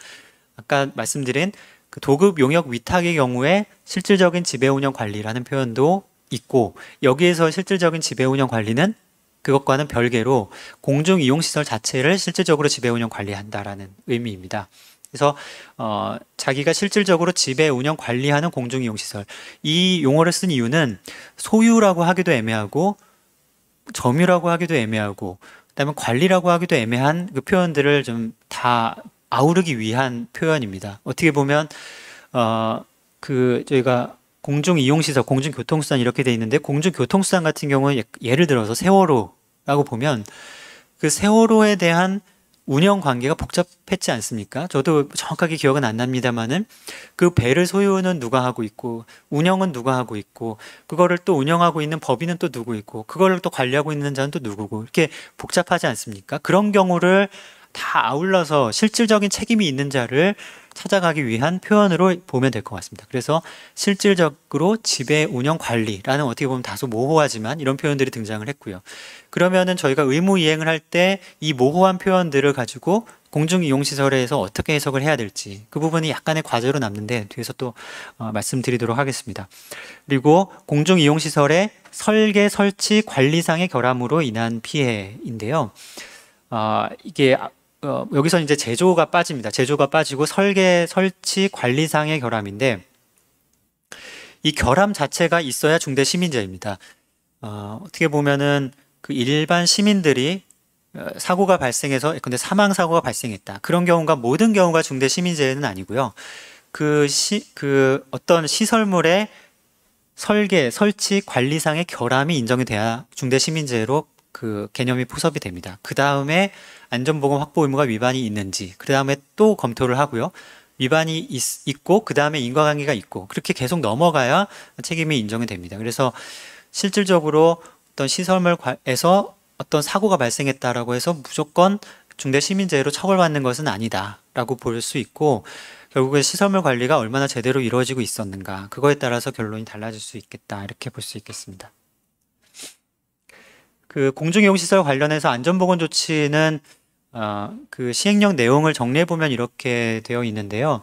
아까 말씀드린 그 도급 용역 위탁의 경우에 실질적인 지배 운영 관리라는 표현도 있고 여기에서 실질적인 지배 운영 관리는 그것과는 별개로 공중 이용 시설 자체를 실질적으로 지배 운영 관리한다라는 의미입니다. 그래서 어, 자기가 실질적으로 지배, 운영, 관리하는 공중이용시설 이 용어를 쓴 이유는 소유라고 하기도 애매하고 점유라고 하기도 애매하고 그다음에 관리라고 하기도 애매한 그 표현들을 좀 다 아우르기 위한 표현입니다. 어떻게 보면 어, 그 저희가 공중 이용시설, 공중 교통수단 이렇게 돼 있는데 공중 교통수단 같은 경우는 예, 예를 들어서 세월호라고 보면 그 세월호에 대한 운영 관계가 복잡했지 않습니까? 저도 정확하게 기억은 안 납니다만은 그 배를 소유는 누가 하고 있고 운영은 누가 하고 있고 그거를 또 운영하고 있는 법인은 또 누구 있고 그거를또 관리하고 있는 자는 또 누구고 이렇게 복잡하지 않습니까? 그런 경우를 다 아울러서 실질적인 책임이 있는 자를 찾아가기 위한 표현으로 보면 될 것 같습니다. 그래서 실질적으로 지배 운영 관리라는 어떻게 보면 다소 모호하지만 이런 표현들이 등장을 했고요. 그러면은 저희가 의무 이행을 할 때 이 모호한 표현들을 가지고 공중이용시설에서 어떻게 해석을 해야 될지 그 부분이 약간의 과제로 남는데 뒤에서 또 어, 말씀드리도록 하겠습니다. 그리고 공중이용시설의 설계, 설치, 관리상의 결함으로 인한 피해인데요. 어, 이게 어, 여기서 이제 제조가 빠집니다. 제조가 빠지고 설계, 설치, 관리상의 결함인데 이 결함 자체가 있어야 중대 시민제입니다. 어, 떻게 보면은 그 일반 시민들이 어, 사고가 발생해서 근데 사망 사고가 발생했다. 그런 경우가 모든 경우가 중대 시민제는 아니고요. 그시그 그 어떤 시설물의 설계, 설치, 관리상의 결함이 인정이 돼야 중대 시민제로 그 개념이 포섭이 됩니다. 그 다음에 안전보건 확보 의무가 위반이 있는지 그 다음에 또 검토를 하고요. 위반이 있, 있고 그 다음에 인과관계가 있고 그렇게 계속 넘어가야 책임이 인정이 됩니다. 그래서 실질적으로 어떤 시설물에서 어떤 사고가 발생했다라고 해서 무조건 중대시민재해로 처벌받는 것은 아니다라고 볼 수 있고 결국에 시설물 관리가 얼마나 제대로 이루어지고 있었는가 그거에 따라서 결론이 달라질 수 있겠다 이렇게 볼 수 있겠습니다. 그 공중이용시설 관련해서 안전보건 조치는 아, 그 시행령 내용을 정리해 보면 이렇게 되어 있는데요.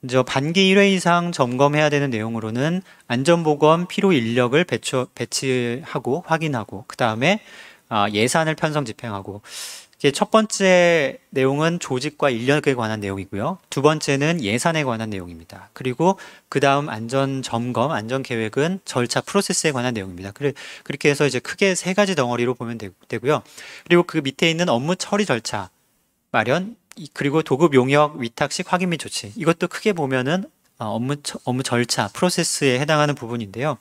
먼저 반기 1회 이상 점검해야 되는 내용으로는 안전보건 필요 인력을 배치, 배치하고 확인하고 그 다음에 아, 예산을 편성 집행하고 이제 첫 번째 내용은 조직과 인력에 관한 내용이고요. 두 번째는 예산에 관한 내용입니다. 그리고 그 다음 안전 점검, 안전 계획은 절차 프로세스에 관한 내용입니다. 그렇게 해서 이제 크게 세 가지 덩어리로 보면 되, 되고요. 그리고 그 밑에 있는 업무 처리 절차 마련, 그리고 도급 용역 위탁식 확인 및 조치. 이것도 크게 보면은 어, 업무, 업무 절차, 프로세스에 해당하는 부분인데요.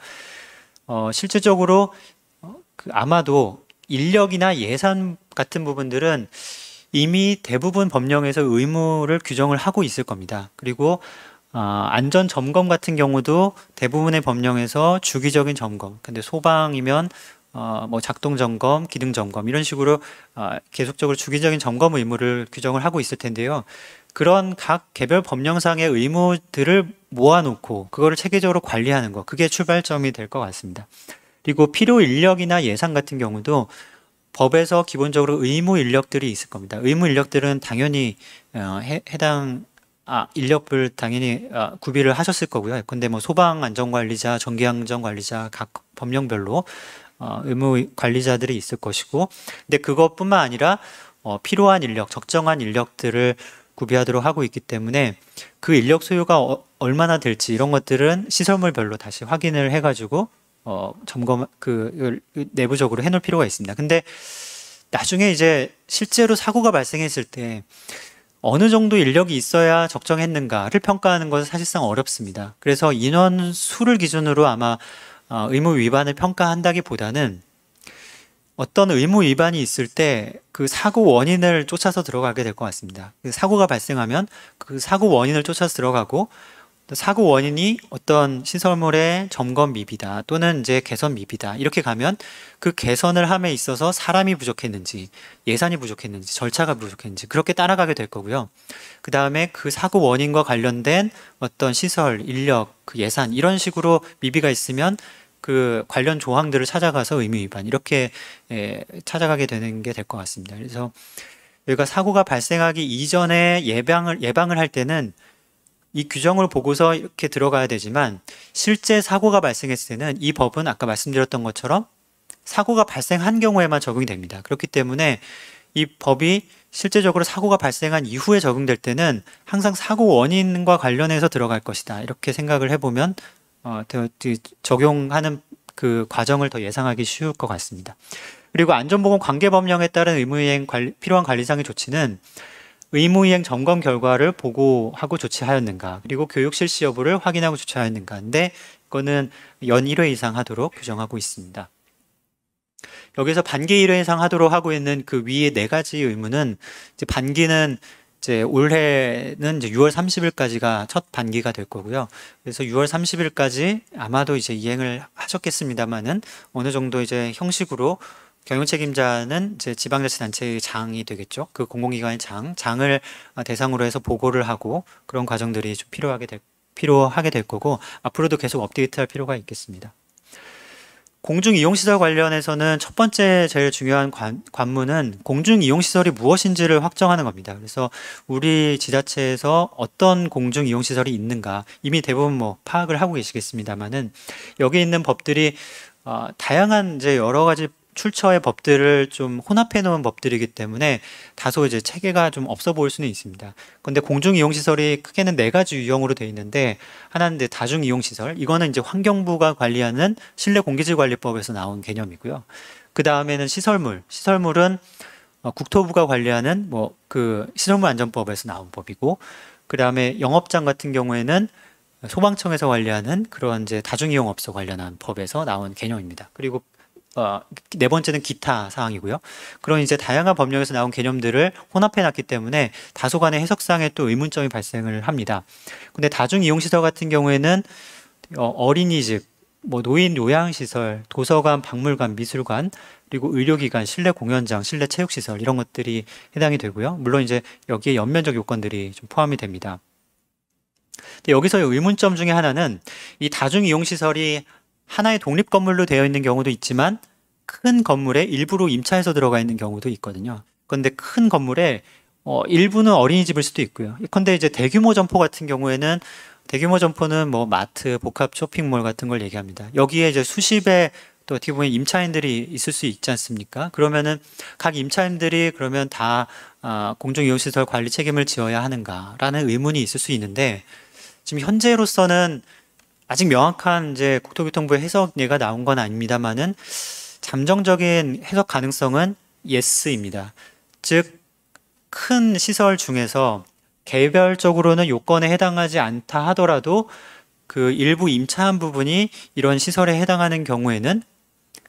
어, 실질적으로 어, 그 아마도 인력이나 예산 같은 부분들은 이미 대부분 법령에서 의무를 규정을 하고 있을 겁니다. 그리고 어, 안전 점검 같은 경우도 대부분의 법령에서 주기적인 점검, 근데 소방이면 어, 뭐 작동 점검, 기능 점검 이런 식으로 어, 계속적으로 주기적인 점검 의무를 규정을 하고 있을 텐데요. 그런 각 개별 법령상의 의무들을 모아놓고 그거를 체계적으로 관리하는 것, 그게 출발점이 될 것 같습니다. 그리고 필요 인력이나 예산 같은 경우도 법에서 기본적으로 의무 인력들이 있을 겁니다. 의무 인력들은 당연히 어, 해, 당 아, 인력을 당연히 아, 구비를 하셨을 거고요. 근데 뭐 소방 안전관리자, 전기 안전관리자 각 법령별로 어, 의무 관리자들이 있을 것이고, 근데 그것뿐만 아니라 어, 필요한 인력, 적정한 인력들을 구비하도록 하고 있기 때문에 그 인력 소요가 어, 얼마나 될지 이런 것들은 시설물별로 다시 확인을 해가지고 어, 점검 그 내부적으로 해놓을 필요가 있습니다. 근데 나중에 이제 실제로 사고가 발생했을 때 어느 정도 인력이 있어야 적정했는가를 평가하는 것은 사실상 어렵습니다. 그래서 인원 수를 기준으로 아마 어, 의무 위반을 평가한다기보다는 어떤 의무 위반이 있을 때 그 사고 원인을 쫓아서 들어가게 될 것 같습니다. 그 사고가 발생하면 그 사고 원인을 쫓아서 들어가고 사고 원인이 어떤 시설물의 점검 미비다 또는 이제 개선 미비다 이렇게 가면 그 개선을 함에 있어서 사람이 부족했는지 예산이 부족했는지 절차가 부족했는지 그렇게 따라가게 될 거고요. 그 다음에 그 사고 원인과 관련된 어떤 시설, 인력, 그 예산 이런 식으로 미비가 있으면 그 관련 조항들을 찾아가서 의무 위반 이렇게 예, 찾아가게 되는 게 될 것 같습니다. 그래서 저희가 사고가 발생하기 이전에 예방을 예방을 할 때는 이 규정을 보고서 이렇게 들어가야 되지만 실제 사고가 발생했을 때는 이 법은 아까 말씀드렸던 것처럼 사고가 발생한 경우에만 적용이 됩니다. 그렇기 때문에 이 법이 실제적으로 사고가 발생한 이후에 적용될 때는 항상 사고 원인과 관련해서 들어갈 것이다. 이렇게 생각을 해보면 어, 적용하는 그 과정을 더 예상하기 쉬울 것 같습니다. 그리고 안전보건 관계법령에 따른 의무이행 필요한 관리상의 조치는 의무이행 점검 결과를 보고하고 조치하였는가 그리고 교육 실시 여부를 확인하고 조치하였는가인데 이거는 연 1회 이상 하도록 규정하고 있습니다. 여기서 반기 1회 이상 하도록 하고 있는 그 위에 네 가지 의무는 이제 반기는 이제 올해는 이제 6월 30일까지가 첫 반기가 될 거고요. 그래서 6월 30일까지 아마도 이제 이행을 하셨겠습니다만은 어느 정도 이제 형식으로 경영 책임자는 이제 지방자치단체의 장이 되겠죠. 그 공공기관의 장, 장을 아, 대상으로 해서 보고를 하고 그런 과정들이 좀 필요하게 될, 필요하게 될 거고 앞으로도 계속 업데이트할 필요가 있겠습니다. 공중이용시설 관련해서는 첫 번째 제일 중요한 관, 문은 공중이용시설이 무엇인지를 확정하는 겁니다. 그래서 우리 지자체에서 어떤 공중이용시설이 있는가 이미 대부분 뭐 파악을 하고 계시겠습니다만은 여기 있는 법들이 어, 다양한 이제 여러 가지 출처의 법들을 좀 혼합해 놓은 법들이기 때문에 다소 이제 체계가 좀 없어 보일 수는 있습니다. 그런데 공중 이용 시설이 크게는 네 가지 유형으로 되어 있는데 하나는 이제 다중 이용 시설. 이거는 이제 환경부가 관리하는 실내 공기질 관리법에서 나온 개념이고요. 그 다음에는 시설물. 시설물은 어, 국토부가 관리하는 뭐 그 시설물 안전법에서 나온 법이고 그 다음에 영업장 같은 경우에는 소방청에서 관리하는 그런 이제 다중이용업소 관련한 법에서 나온 개념입니다. 그리고 어, 네 번째는 기타 사항이고요. 그런 이제 다양한 법령에서 나온 개념들을 혼합해 놨기 때문에 다소간의 해석상에 또 의문점이 발생을 합니다. 근데 다중 이용 시설 같은 경우에는 어, 어린이 즉뭐 노인 요양 시설, 도서관, 박물관, 미술관, 그리고 의료기관, 실내 공연장, 실내 체육시설 이런 것들이 해당이 되고요. 물론 이제 여기에 연면적 요건들이 좀 포함이 됩니다. 여기서 의문점 중에 하나는 이 다중 이용 시설이 하나의 독립 건물로 되어 있는 경우도 있지만 큰 건물에 일부로 임차해서 들어가 있는 경우도 있거든요. 그런데 큰 건물에 어, 일부는 어린이집일 수도 있고요. 그런데 이제 대규모 점포 같은 경우에는 대규모 점포는 뭐 마트, 복합 쇼핑몰 같은 걸 얘기합니다. 여기에 이제 수십의 또 어떻게 보면 임차인들이 있을 수 있지 않습니까? 그러면은 각 임차인들이 그러면 다 어, 아, 공중이용시설 관리 책임을 지어야 하는가라는 의문이 있을 수 있는데 지금 현재로서는 아직 명확한 이제 국토교통부의 해석 예가 나온 건 아닙니다만은 잠정적인 해석 가능성은 y e s 입니다즉 큰 시설 중에서 개별적으로는 요건에 해당하지 않다 하더라도 그 일부 임차한 부분이 이런 시설에 해당하는 경우에는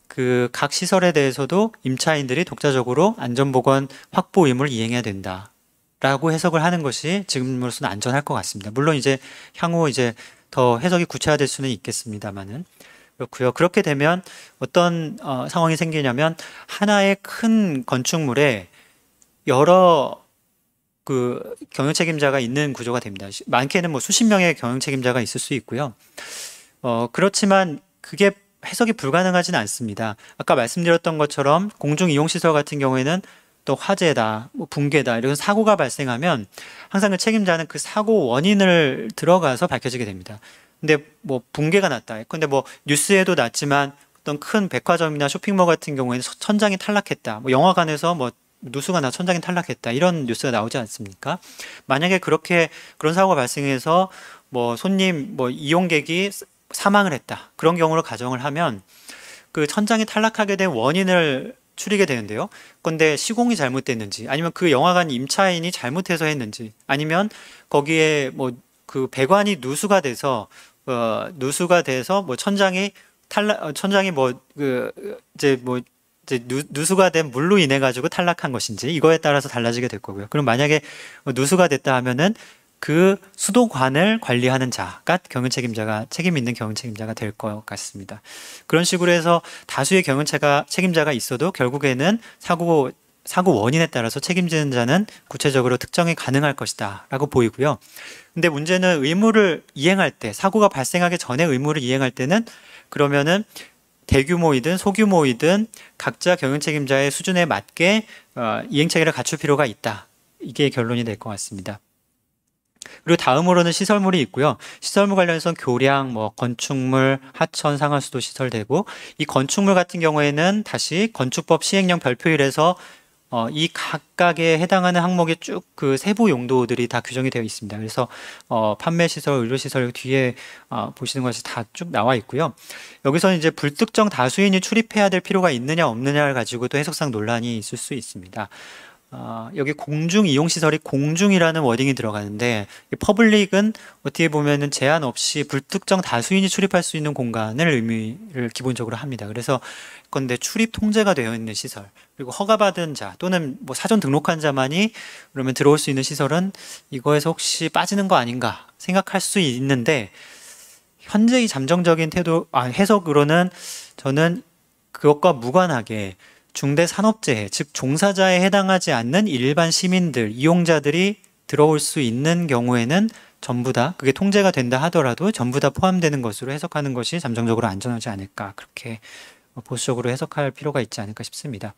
그 각 시설에 대해서도 임차인들이 독자적으로 안전보건 확보 의무를 이행해야 된다. 라고 해석을 하는 것이 지금으로서는 안전할 것 같습니다. 물론 이제 향후 이제 더 해석이 구체화될 수는 있겠습니다만은 그렇고요. 그렇게 되면 어떤 어, 상황이 생기냐면 하나의 큰 건축물에 여러 그 경영 책임자가 있는 구조가 됩니다. 많게는 뭐 수십 명의 경영 책임자가 있을 수 있고요. 어, 그렇지만 그게 해석이 불가능하진 않습니다. 아까 말씀드렸던 것처럼 공중 이용 시설 같은 경우에는 또 화재다, 뭐 붕괴다 이런 사고가 발생하면 항상 그 책임자는 그 사고 원인을 들어가서 밝혀지게 됩니다. 근데 뭐 붕괴가 났다. 근데 뭐 뉴스에도 났지만 어떤 큰 백화점이나 쇼핑몰 같은 경우에는 천장이 탈락했다. 뭐 영화관에서 뭐 누수가 나 천장이 탈락했다. 이런 뉴스가 나오지 않습니까? 만약에 그렇게 그런 사고가 발생해서 뭐 손님 뭐 이용객이 사망을 했다. 그런 경우를 가정을 하면 그 천장이 탈락하게 된 원인을 추리게 되는데요. 근데 시공이 잘못됐는지 아니면 그 영화관 임차인이 잘못해서 했는지 아니면 거기에 뭐 그 배관이 누수가 돼서 어, 누수가 돼서 뭐 천장이 탈락 어, 천장이 뭐그 이제 뭐 이제 누, 수가된 물로 인해 가지고 탈락한 것인지 이거에 따라서 달라지게 될 거고요. 그럼 만약에 누수가 됐다 하면은 그 수도관을 관리하는 자가 경영 책임자가 책임 있는 경영 책임자가 될 것 같습니다. 그런 식으로 해서 다수의 경영체 책임자가 있어도 결국에는 사고 사고 원인에 따라서 책임지는 자는 구체적으로 특정이 가능할 것이다라고 보이고요. 근데 문제는 의무를 이행할 때 사고가 발생하기 전에 의무를 이행할 때는 그러면은 대규모이든 소규모이든 각자 경영 책임자의 수준에 맞게 어, 이행 체계를 갖출 필요가 있다. 이게 결론이 될 것 같습니다. 그리고 다음으로는 시설물이 있고요. 시설물 관련해서는 교량, 뭐 건축물, 하천, 상하수도 시설되고 이 건축물 같은 경우에는 다시 건축법 시행령 별표율에서 어, 이 각각에 해당하는 항목의 쭉그 세부 용도들이 다 규정이 되어 있습니다. 그래서 어, 판매 시설, 의료 시설 뒤에 어, 보시는 것이 다 쭉 나와 있고요. 여기서는 이제 불특정 다수인이 출입해야 될 필요가 있느냐 없느냐를 가지고도 해석상 논란이 있을 수 있습니다. 어, 여기 공중 이용 시설이 공중이라는 워딩이 들어가는데 퍼블릭은 어떻게 보면은 제한 없이 불특정 다수인이 출입할 수 있는 공간을 의미를 기본적으로 합니다. 그래서 그런데 출입 통제가 되어 있는 시설 그리고 허가받은 자 또는 뭐 사전 등록한 자만이 그러면 들어올 수 있는 시설은 이거에서 혹시 빠지는 거 아닌가 생각할 수 있는데 현재 의 잠정적인 태도 아, 해석으로는 저는 그것과 무관하게 중대 산업재해, 즉 종사자에 해당하지 않는 일반 시민들, 이용자들이 들어올 수 있는 경우에는 전부 다 그게 통제가 된다 하더라도 전부 다 포함되는 것으로 해석하는 것이 잠정적으로 안전하지 않을까 그렇게 보수적으로 해석할 필요가 있지 않을까 싶습니다.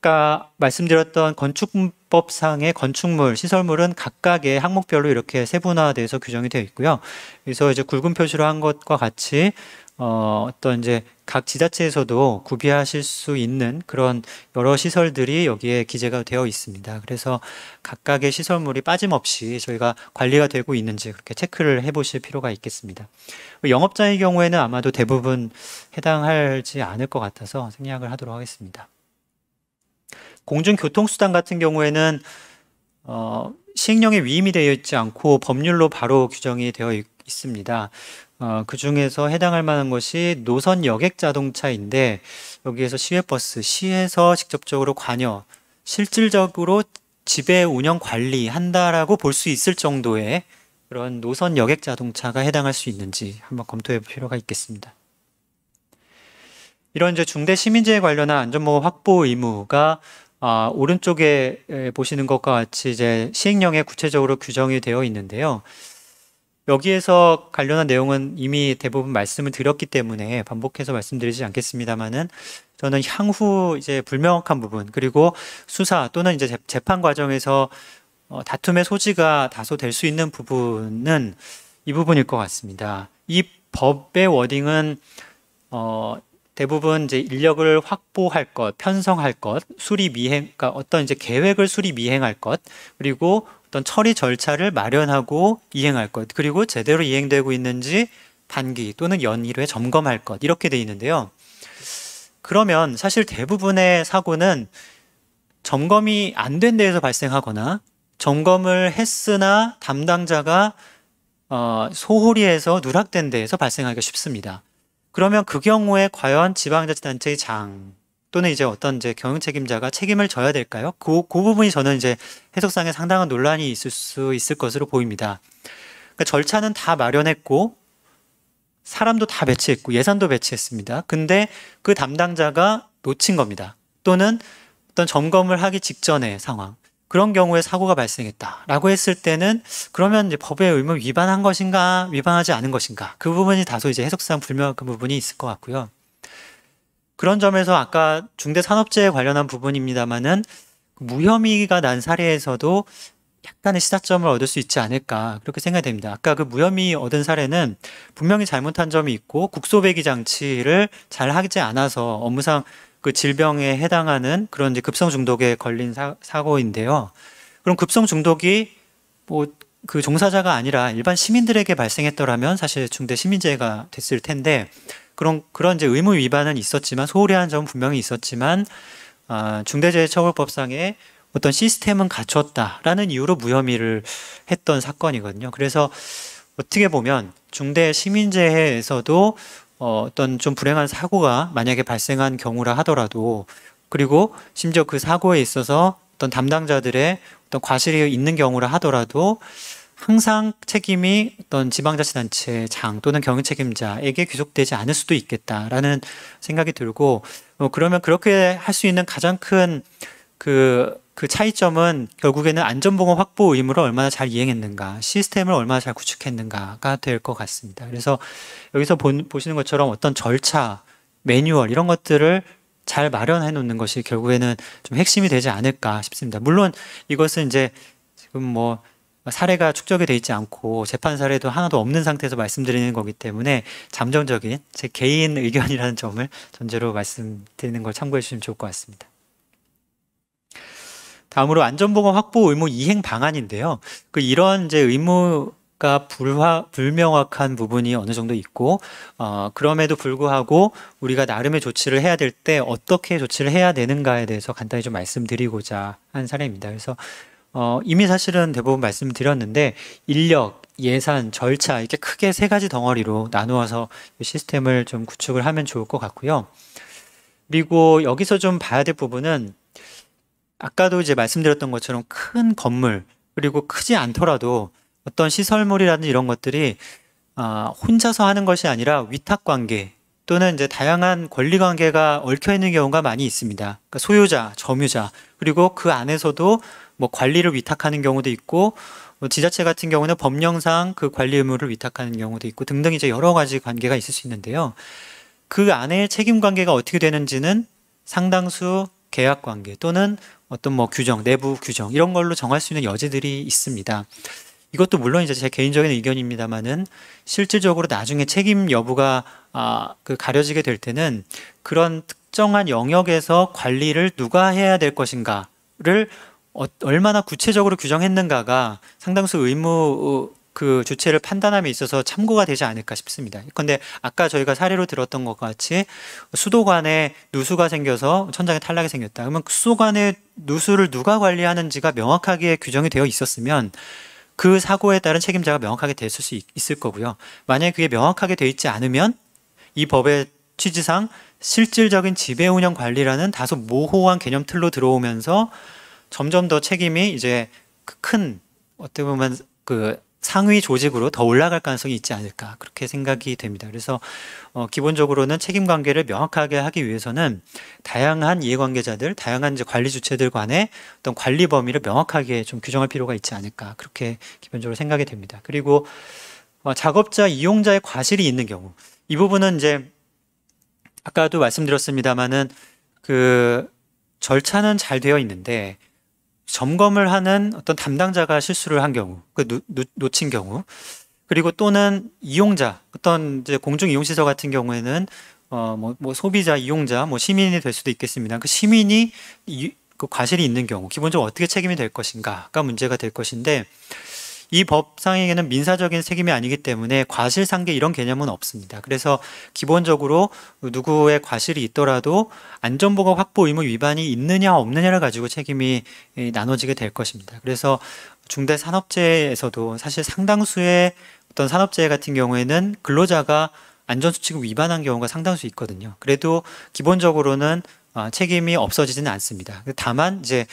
아까 말씀드렸던 건축법상의 건축물, 시설물은 각각의 항목별로 이렇게 세분화돼서 규정이 되어 있고요. 그래서 이제 굵은 표시로 한 것과 같이 어, 어떤 이제 각 지자체에서도 구비하실 수 있는 그런 여러 시설들이 여기에 기재가 되어 있습니다. 그래서 각각의 시설물이 빠짐없이 저희가 관리가 되고 있는지 그렇게 체크를 해보실 필요가 있겠습니다. 영업자의 경우에는 아마도 대부분 해당하지 않을 것 같아서 생략을 하도록 하겠습니다. 공중교통수단 같은 경우에는 어, 시행령에 위임이 되어 있지 않고 법률로 바로 규정이 되어 있, 습니다 어, 그 중에서 해당할 만한 것이 노선 여객 자동차인데 여기에서 시외버스, 시에서 직접적으로 관여, 실질적으로 지배 운영 관리한다라고 볼 수 있을 정도의 그런 노선 여객 자동차가 해당할 수 있는지 한번 검토해 볼 필요가 있겠습니다. 이런 이제 중대 시민제에 관련한 안전보호 확보 의무가 아, 오른쪽에 보시는 것과 같이 이제 시행령에 구체적으로 규정이 되어 있는데요. 여기에서 관련한 내용은 이미 대부분 말씀을 드렸기 때문에 반복해서 말씀드리지 않겠습니다만은 저는 향후 이제 불명확한 부분 그리고 수사 또는 이제 재판 과정에서 어, 다툼의 소지가 다소 될 수 있는 부분은 이 부분일 것 같습니다. 이 법의 워딩은 어, 대부분 이제 인력을 확보할 것, 편성할 것, 수립 이행, 그러니까 어떤 이제 계획을 수립 이행할 것, 그리고 어떤 처리 절차를 마련하고 이행할 것 그리고 제대로 이행되고 있는지 반기 또는 연기로 점검할 것 이렇게 돼 있는데요. 그러면 사실 대부분의 사고는 점검이 안 된 데에서 발생하거나 점검을 했으나 담당자가 어, 소홀히 해서 누락된 데에서 발생하기가 쉽습니다. 그러면 그 경우에 과연 지방자치단체의 장 또는 이제 어떤 이제 경영 책임자가 책임을 져야 될까요? 그, 그 부분이 저는 이제 해석상에 상당한 논란이 있을 수 있을 것으로 보입니다. 그러니까 절차는 다 마련했고 사람도 다 배치했고 예산도 배치했습니다. 근데 그 담당자가 놓친 겁니다. 또는 어떤 점검을 하기 직전의 상황. 그런 경우에 사고가 발생했다라고 했을 때는 그러면 이제 법의 의무 위반한 것인가 위반하지 않은 것인가 그 부분이 다소 이제 해석상 불명확한 부분이 있을 것 같고요. 그런 점에서 아까 중대 산업재해 관련한 부분입니다마는 무혐의가 난 사례에서도 약간의 시사점을 얻을 수 있지 않을까 그렇게 생각됩니다. 이 아까 그 무혐의 얻은 사례는 분명히 잘못한 점이 있고 국소배기 장치를 잘 하지 않아서 업무상 그 질병에 해당하는 그런 이제 급성 중독에 걸린 사, 사고인데요. 그럼 급성 중독이 뭐 그 종사자가 아니라 일반 시민들에게 발생했더라면 사실 중대 시민재해가 됐을 텐데 그런 그런 이제 의무 위반은 있었지만 소홀히 한 점은 분명히 있었지만 아, 중대재해처벌법상의 어떤 시스템은 갖췄다라는 이유로 무혐의를 했던 사건이거든요. 그래서 어떻게 보면 중대 시민재해에서도 어, 어떤 좀 불행한 사고가 만약에 발생한 경우라 하더라도 그리고 심지어 그 사고에 있어서 어떤 담당자들의 어떤 과실이 있는 경우라 하더라도 항상 책임이 어떤 지방자치단체 장 또는 경영 책임자에게 귀속되지 않을 수도 있겠다라는 생각이 들고 어, 그러면 그렇게 할 수 있는 가장 큰 그, 그 차이점은 결국에는 안전보건 확보 의무를 얼마나 잘 이행했는가, 시스템을 얼마나 잘 구축했는가가 될 것 같습니다. 그래서 여기서 본, 보시는 것처럼 어떤 절차, 매뉴얼 이런 것들을 잘 마련해 놓는 것이 결국에는 좀 핵심이 되지 않을까 싶습니다. 물론 이것은 이제 지금 뭐 그러니까 사례가 축적이 되어 있지 않고 재판 사례도 하나도 없는 상태에서 말씀드리는 거기 때문에 잠정적인 제 개인 의견이라는 점을 전제로 말씀드리는 걸 참고해 주시면 좋을 것 같습니다. 다음으로 안전보건 확보 의무 이행 방안인데요. 그 이런 이제 의무 가 불화, 불명확한 부분이 어느 정도 있고 어, 그럼에도 불구하고 우리가 나름의 조치를 해야 될 때 어떻게 조치를 해야 되는가에 대해서 간단히 좀 말씀드리고자 한 사례입니다. 그래서 어, 이미 사실은 대부분 말씀드렸는데 인력, 예산, 절차 이렇게 크게 세 가지 덩어리로 나누어서 시스템을 좀 구축을 하면 좋을 것 같고요. 그리고 여기서 좀 봐야 될 부분은 아까도 이제 말씀드렸던 것처럼 큰 건물 그리고 크지 않더라도 어떤 시설물이라든 이런 것들이 아, 혼자서 하는 것이 아니라 위탁 관계 또는 이제 다양한 권리 관계가 얽혀 있는 경우가 많이 있습니다. 그러니까 소유자, 점유자 그리고 그 안에서도 뭐 관리를 위탁하는 경우도 있고 뭐 지자체 같은 경우는 법령상 그 관리 의무를 위탁하는 경우도 있고 등등 이제 여러 가지 관계가 있을 수 있는데요. 그 안에 책임 관계가 어떻게 되는지는 상당수 계약 관계 또는 어떤 뭐 규정, 내부 규정 이런 걸로 정할 수 있는 여지들이 있습니다. 이것도 물론 이제 제 개인적인 의견입니다만은 실질적으로 나중에 책임 여부가 아, 그 가려지게 될 때는 그런 특정한 영역에서 관리를 누가 해야 될 것인가를 어, 얼마나 구체적으로 규정했는가가 상당수 의무 어, 그 주체를 판단함에 있어서 참고가 되지 않을까 싶습니다. 그런데 아까 저희가 사례로 들었던 것 같이 수도관에 누수가 생겨서 천장에 탈락이 생겼다. 그러면 수도관의 누수를 누가 관리하는지가 명확하게 규정이 되어 있었으면 그 사고에 따른 책임자가 명확하게 됐을 수 있, 을 거고요. 만약에 그게 명확하게 되어 있지 않으면 이 법의 취지상 실질적인 지배 운영 관리라는 다소 모호한 개념 틀로 들어오면서 점점 더 책임이 이제 그 큰 어떻게 보면 그 상위 조직으로 더 올라갈 가능성이 있지 않을까 그렇게 생각이 됩니다. 그래서 어, 기본적으로는 책임 관계를 명확하게 하기 위해서는 다양한 이해관계자들, 다양한 이제 관리 주체들 간의 어떤 관리 범위를 명확하게 좀 규정할 필요가 있지 않을까 그렇게 기본적으로 생각이 됩니다. 그리고 어, 작업자 이용자의 과실이 있는 경우 이 부분은 이제 아까도 말씀드렸습니다만은 그 절차는 잘 되어 있는데 점검을 하는 어떤 담당자가 실수를 한 경우, 그 놓, 친 경우, 그리고 또는 이용자, 어떤 이제 공중 이용 시설 같은 경우에는 어 뭐 뭐 소비자, 이용자, 뭐 시민이 될 수도 있겠습니다. 그 시민이 이, 그 과실이 있는 경우, 기본적으로 어떻게 책임이 될 것인가가 문제가 될 것인데 이 법상에는 게 민사적인 책임이 아니기 때문에 과실상계 이런 개념은 없습니다. 그래서 기본적으로 누구의 과실이 있더라도 안전보건 확보 의무 위반이 있느냐 없느냐를 가지고 책임이 나눠지게 될 것입니다. 그래서 중대 산업재해에서도 사실 상당수의 어떤 산업재해 같은 경우에는 근로자가 안전수칙을 위반한 경우가 상당수 있거든요. 그래도 기본적으로는 어, 책임이 없어지지는 않습니다. 다만 이제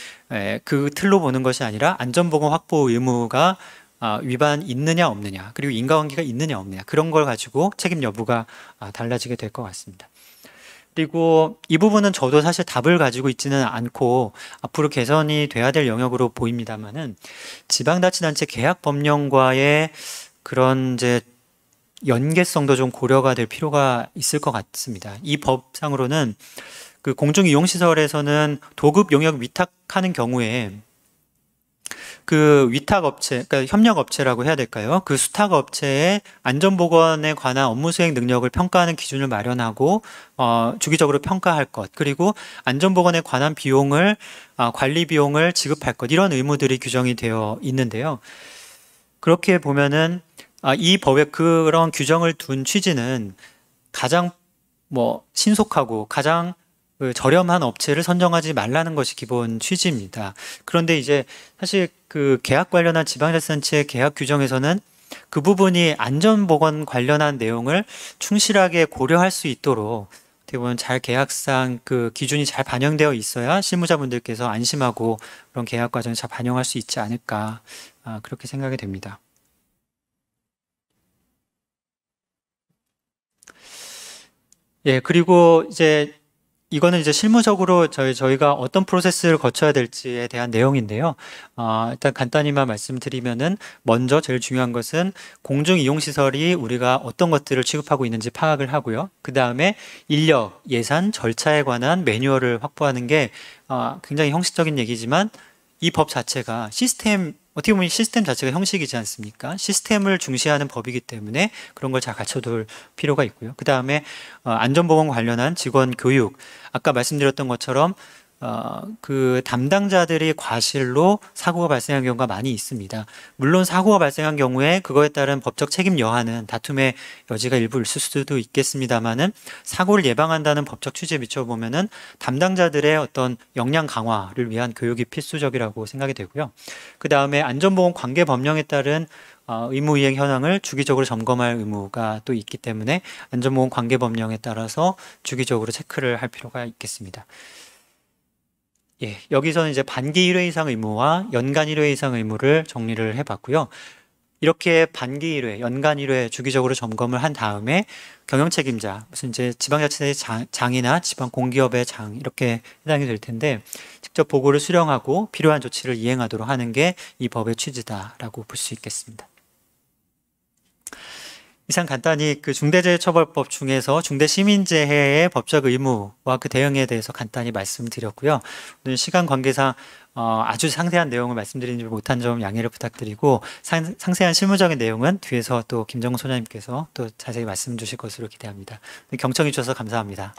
그 틀로 보는 것이 아니라 안전보건 확보 의무가 아, 위반 있느냐 없느냐 그리고 인과관계가 있느냐 없느냐 그런 걸 가지고 책임 여부가 아, 달라지게 될 것 같습니다. 그리고 이 부분은 저도 사실 답을 가지고 있지는 않고 앞으로 개선이 돼야 될 영역으로 보입니다만은 지방자치단체 계약 법령과의 그런 이제 연계성도 좀 고려가 될 필요가 있을 것 같습니다. 이 법상으로는 그 공중이용시설에서는 도급 용역 위탁하는 경우에 그 위탁 업체, 그러니까 협력 업체라고 해야 될까요? 그 수탁 업체의 안전 보건에 관한 업무 수행 능력을 평가하는 기준을 마련하고 어, 주기적으로 평가할 것, 그리고 안전 보건에 관한 비용을 어, 관리 비용을 지급할 것 이런 의무들이 규정이 되어 있는데요. 그렇게 보면은 아, 이 법에 그런 규정을 둔 취지는 가장 뭐 신속하고 가장 그 저렴한 업체를 선정하지 말라는 것이 기본 취지입니다. 그런데 이제 사실 그 계약 관련한 지방자치단체 의 계약 규정에서는 그 부분이 안전보건 관련한 내용을 충실하게 고려할 수 있도록 어떻게 보면 잘 계약상 그 기준이 잘 반영되어 있어야 실무자분들께서 안심하고 그런 계약 과정을 잘 반영할 수 있지 않을까 아, 그렇게 생각이 됩니다. 예, 그리고 이제 이거는 이제 실무적으로 저희, 저희가 어떤 프로세스를 거쳐야 될지에 대한 내용인데요. 어, 일단 간단히만 말씀드리면은 먼저 제일 중요한 것은 공중이용시설이 우리가 어떤 것들을 취급하고 있는지 파악을 하고요. 그 다음에 인력, 예산, 절차에 관한 매뉴얼을 확보하는 게 어, 굉장히 형식적인 얘기지만 이 법 자체가 시스템 어떻게 보면 시스템 자체가 형식이지 않습니까? 시스템을 중시하는 법이기 때문에 그런 걸 잘 갖춰둘 필요가 있고요. 그 다음에 어, 안전보건 관련한 직원 교육, 아까 말씀드렸던 것처럼 어, 그 담당자들이 과실로 사고가 발생한 경우가 많이 있습니다. 물론 사고가 발생한 경우에 그거에 따른 법적 책임 여하는 다툼의 여지가 일부 있을 수도 있겠습니다만은 사고를 예방한다는 법적 취지에 비춰보면은 담당자들의 어떤 역량 강화를 위한 교육이 필수적이라고 생각이 되고요. 그 다음에 안전보험 관계 법령에 따른 어, 의무 이행 현황을 주기적으로 점검할 의무가 또 있기 때문에 안전보험 관계 법령에 따라서 주기적으로 체크를 할 필요가 있겠습니다. 예, 여기서는 이제 반기 1회 이상 의무와 연간 1회 이상 의무를 정리를 해봤고요. 이렇게 반기 1회, 연간 1회 주기적으로 점검을 한 다음에 경영 책임자, 무슨 이제 지방자치단체 장, 장이나 지방 공기업의 장 이렇게 해당이 될 텐데 직접 보고를 수령하고 필요한 조치를 이행하도록 하는 게 이 법의 취지다라고 볼 수 있겠습니다. 이상 간단히 그 중대재해처벌법 중에서 중대시민재해의 법적 의무와 그 대응에 대해서 간단히 말씀드렸고요. 오늘 시간 관계상 어, 아주 상세한 내용을 말씀드리지 못한 점 양해를 부탁드리고 상, 세한 실무적인 내용은 뒤에서 또 김정은 소장님께서 또 자세히 말씀 주실 것으로 기대합니다. 경청해 주셔서 감사합니다.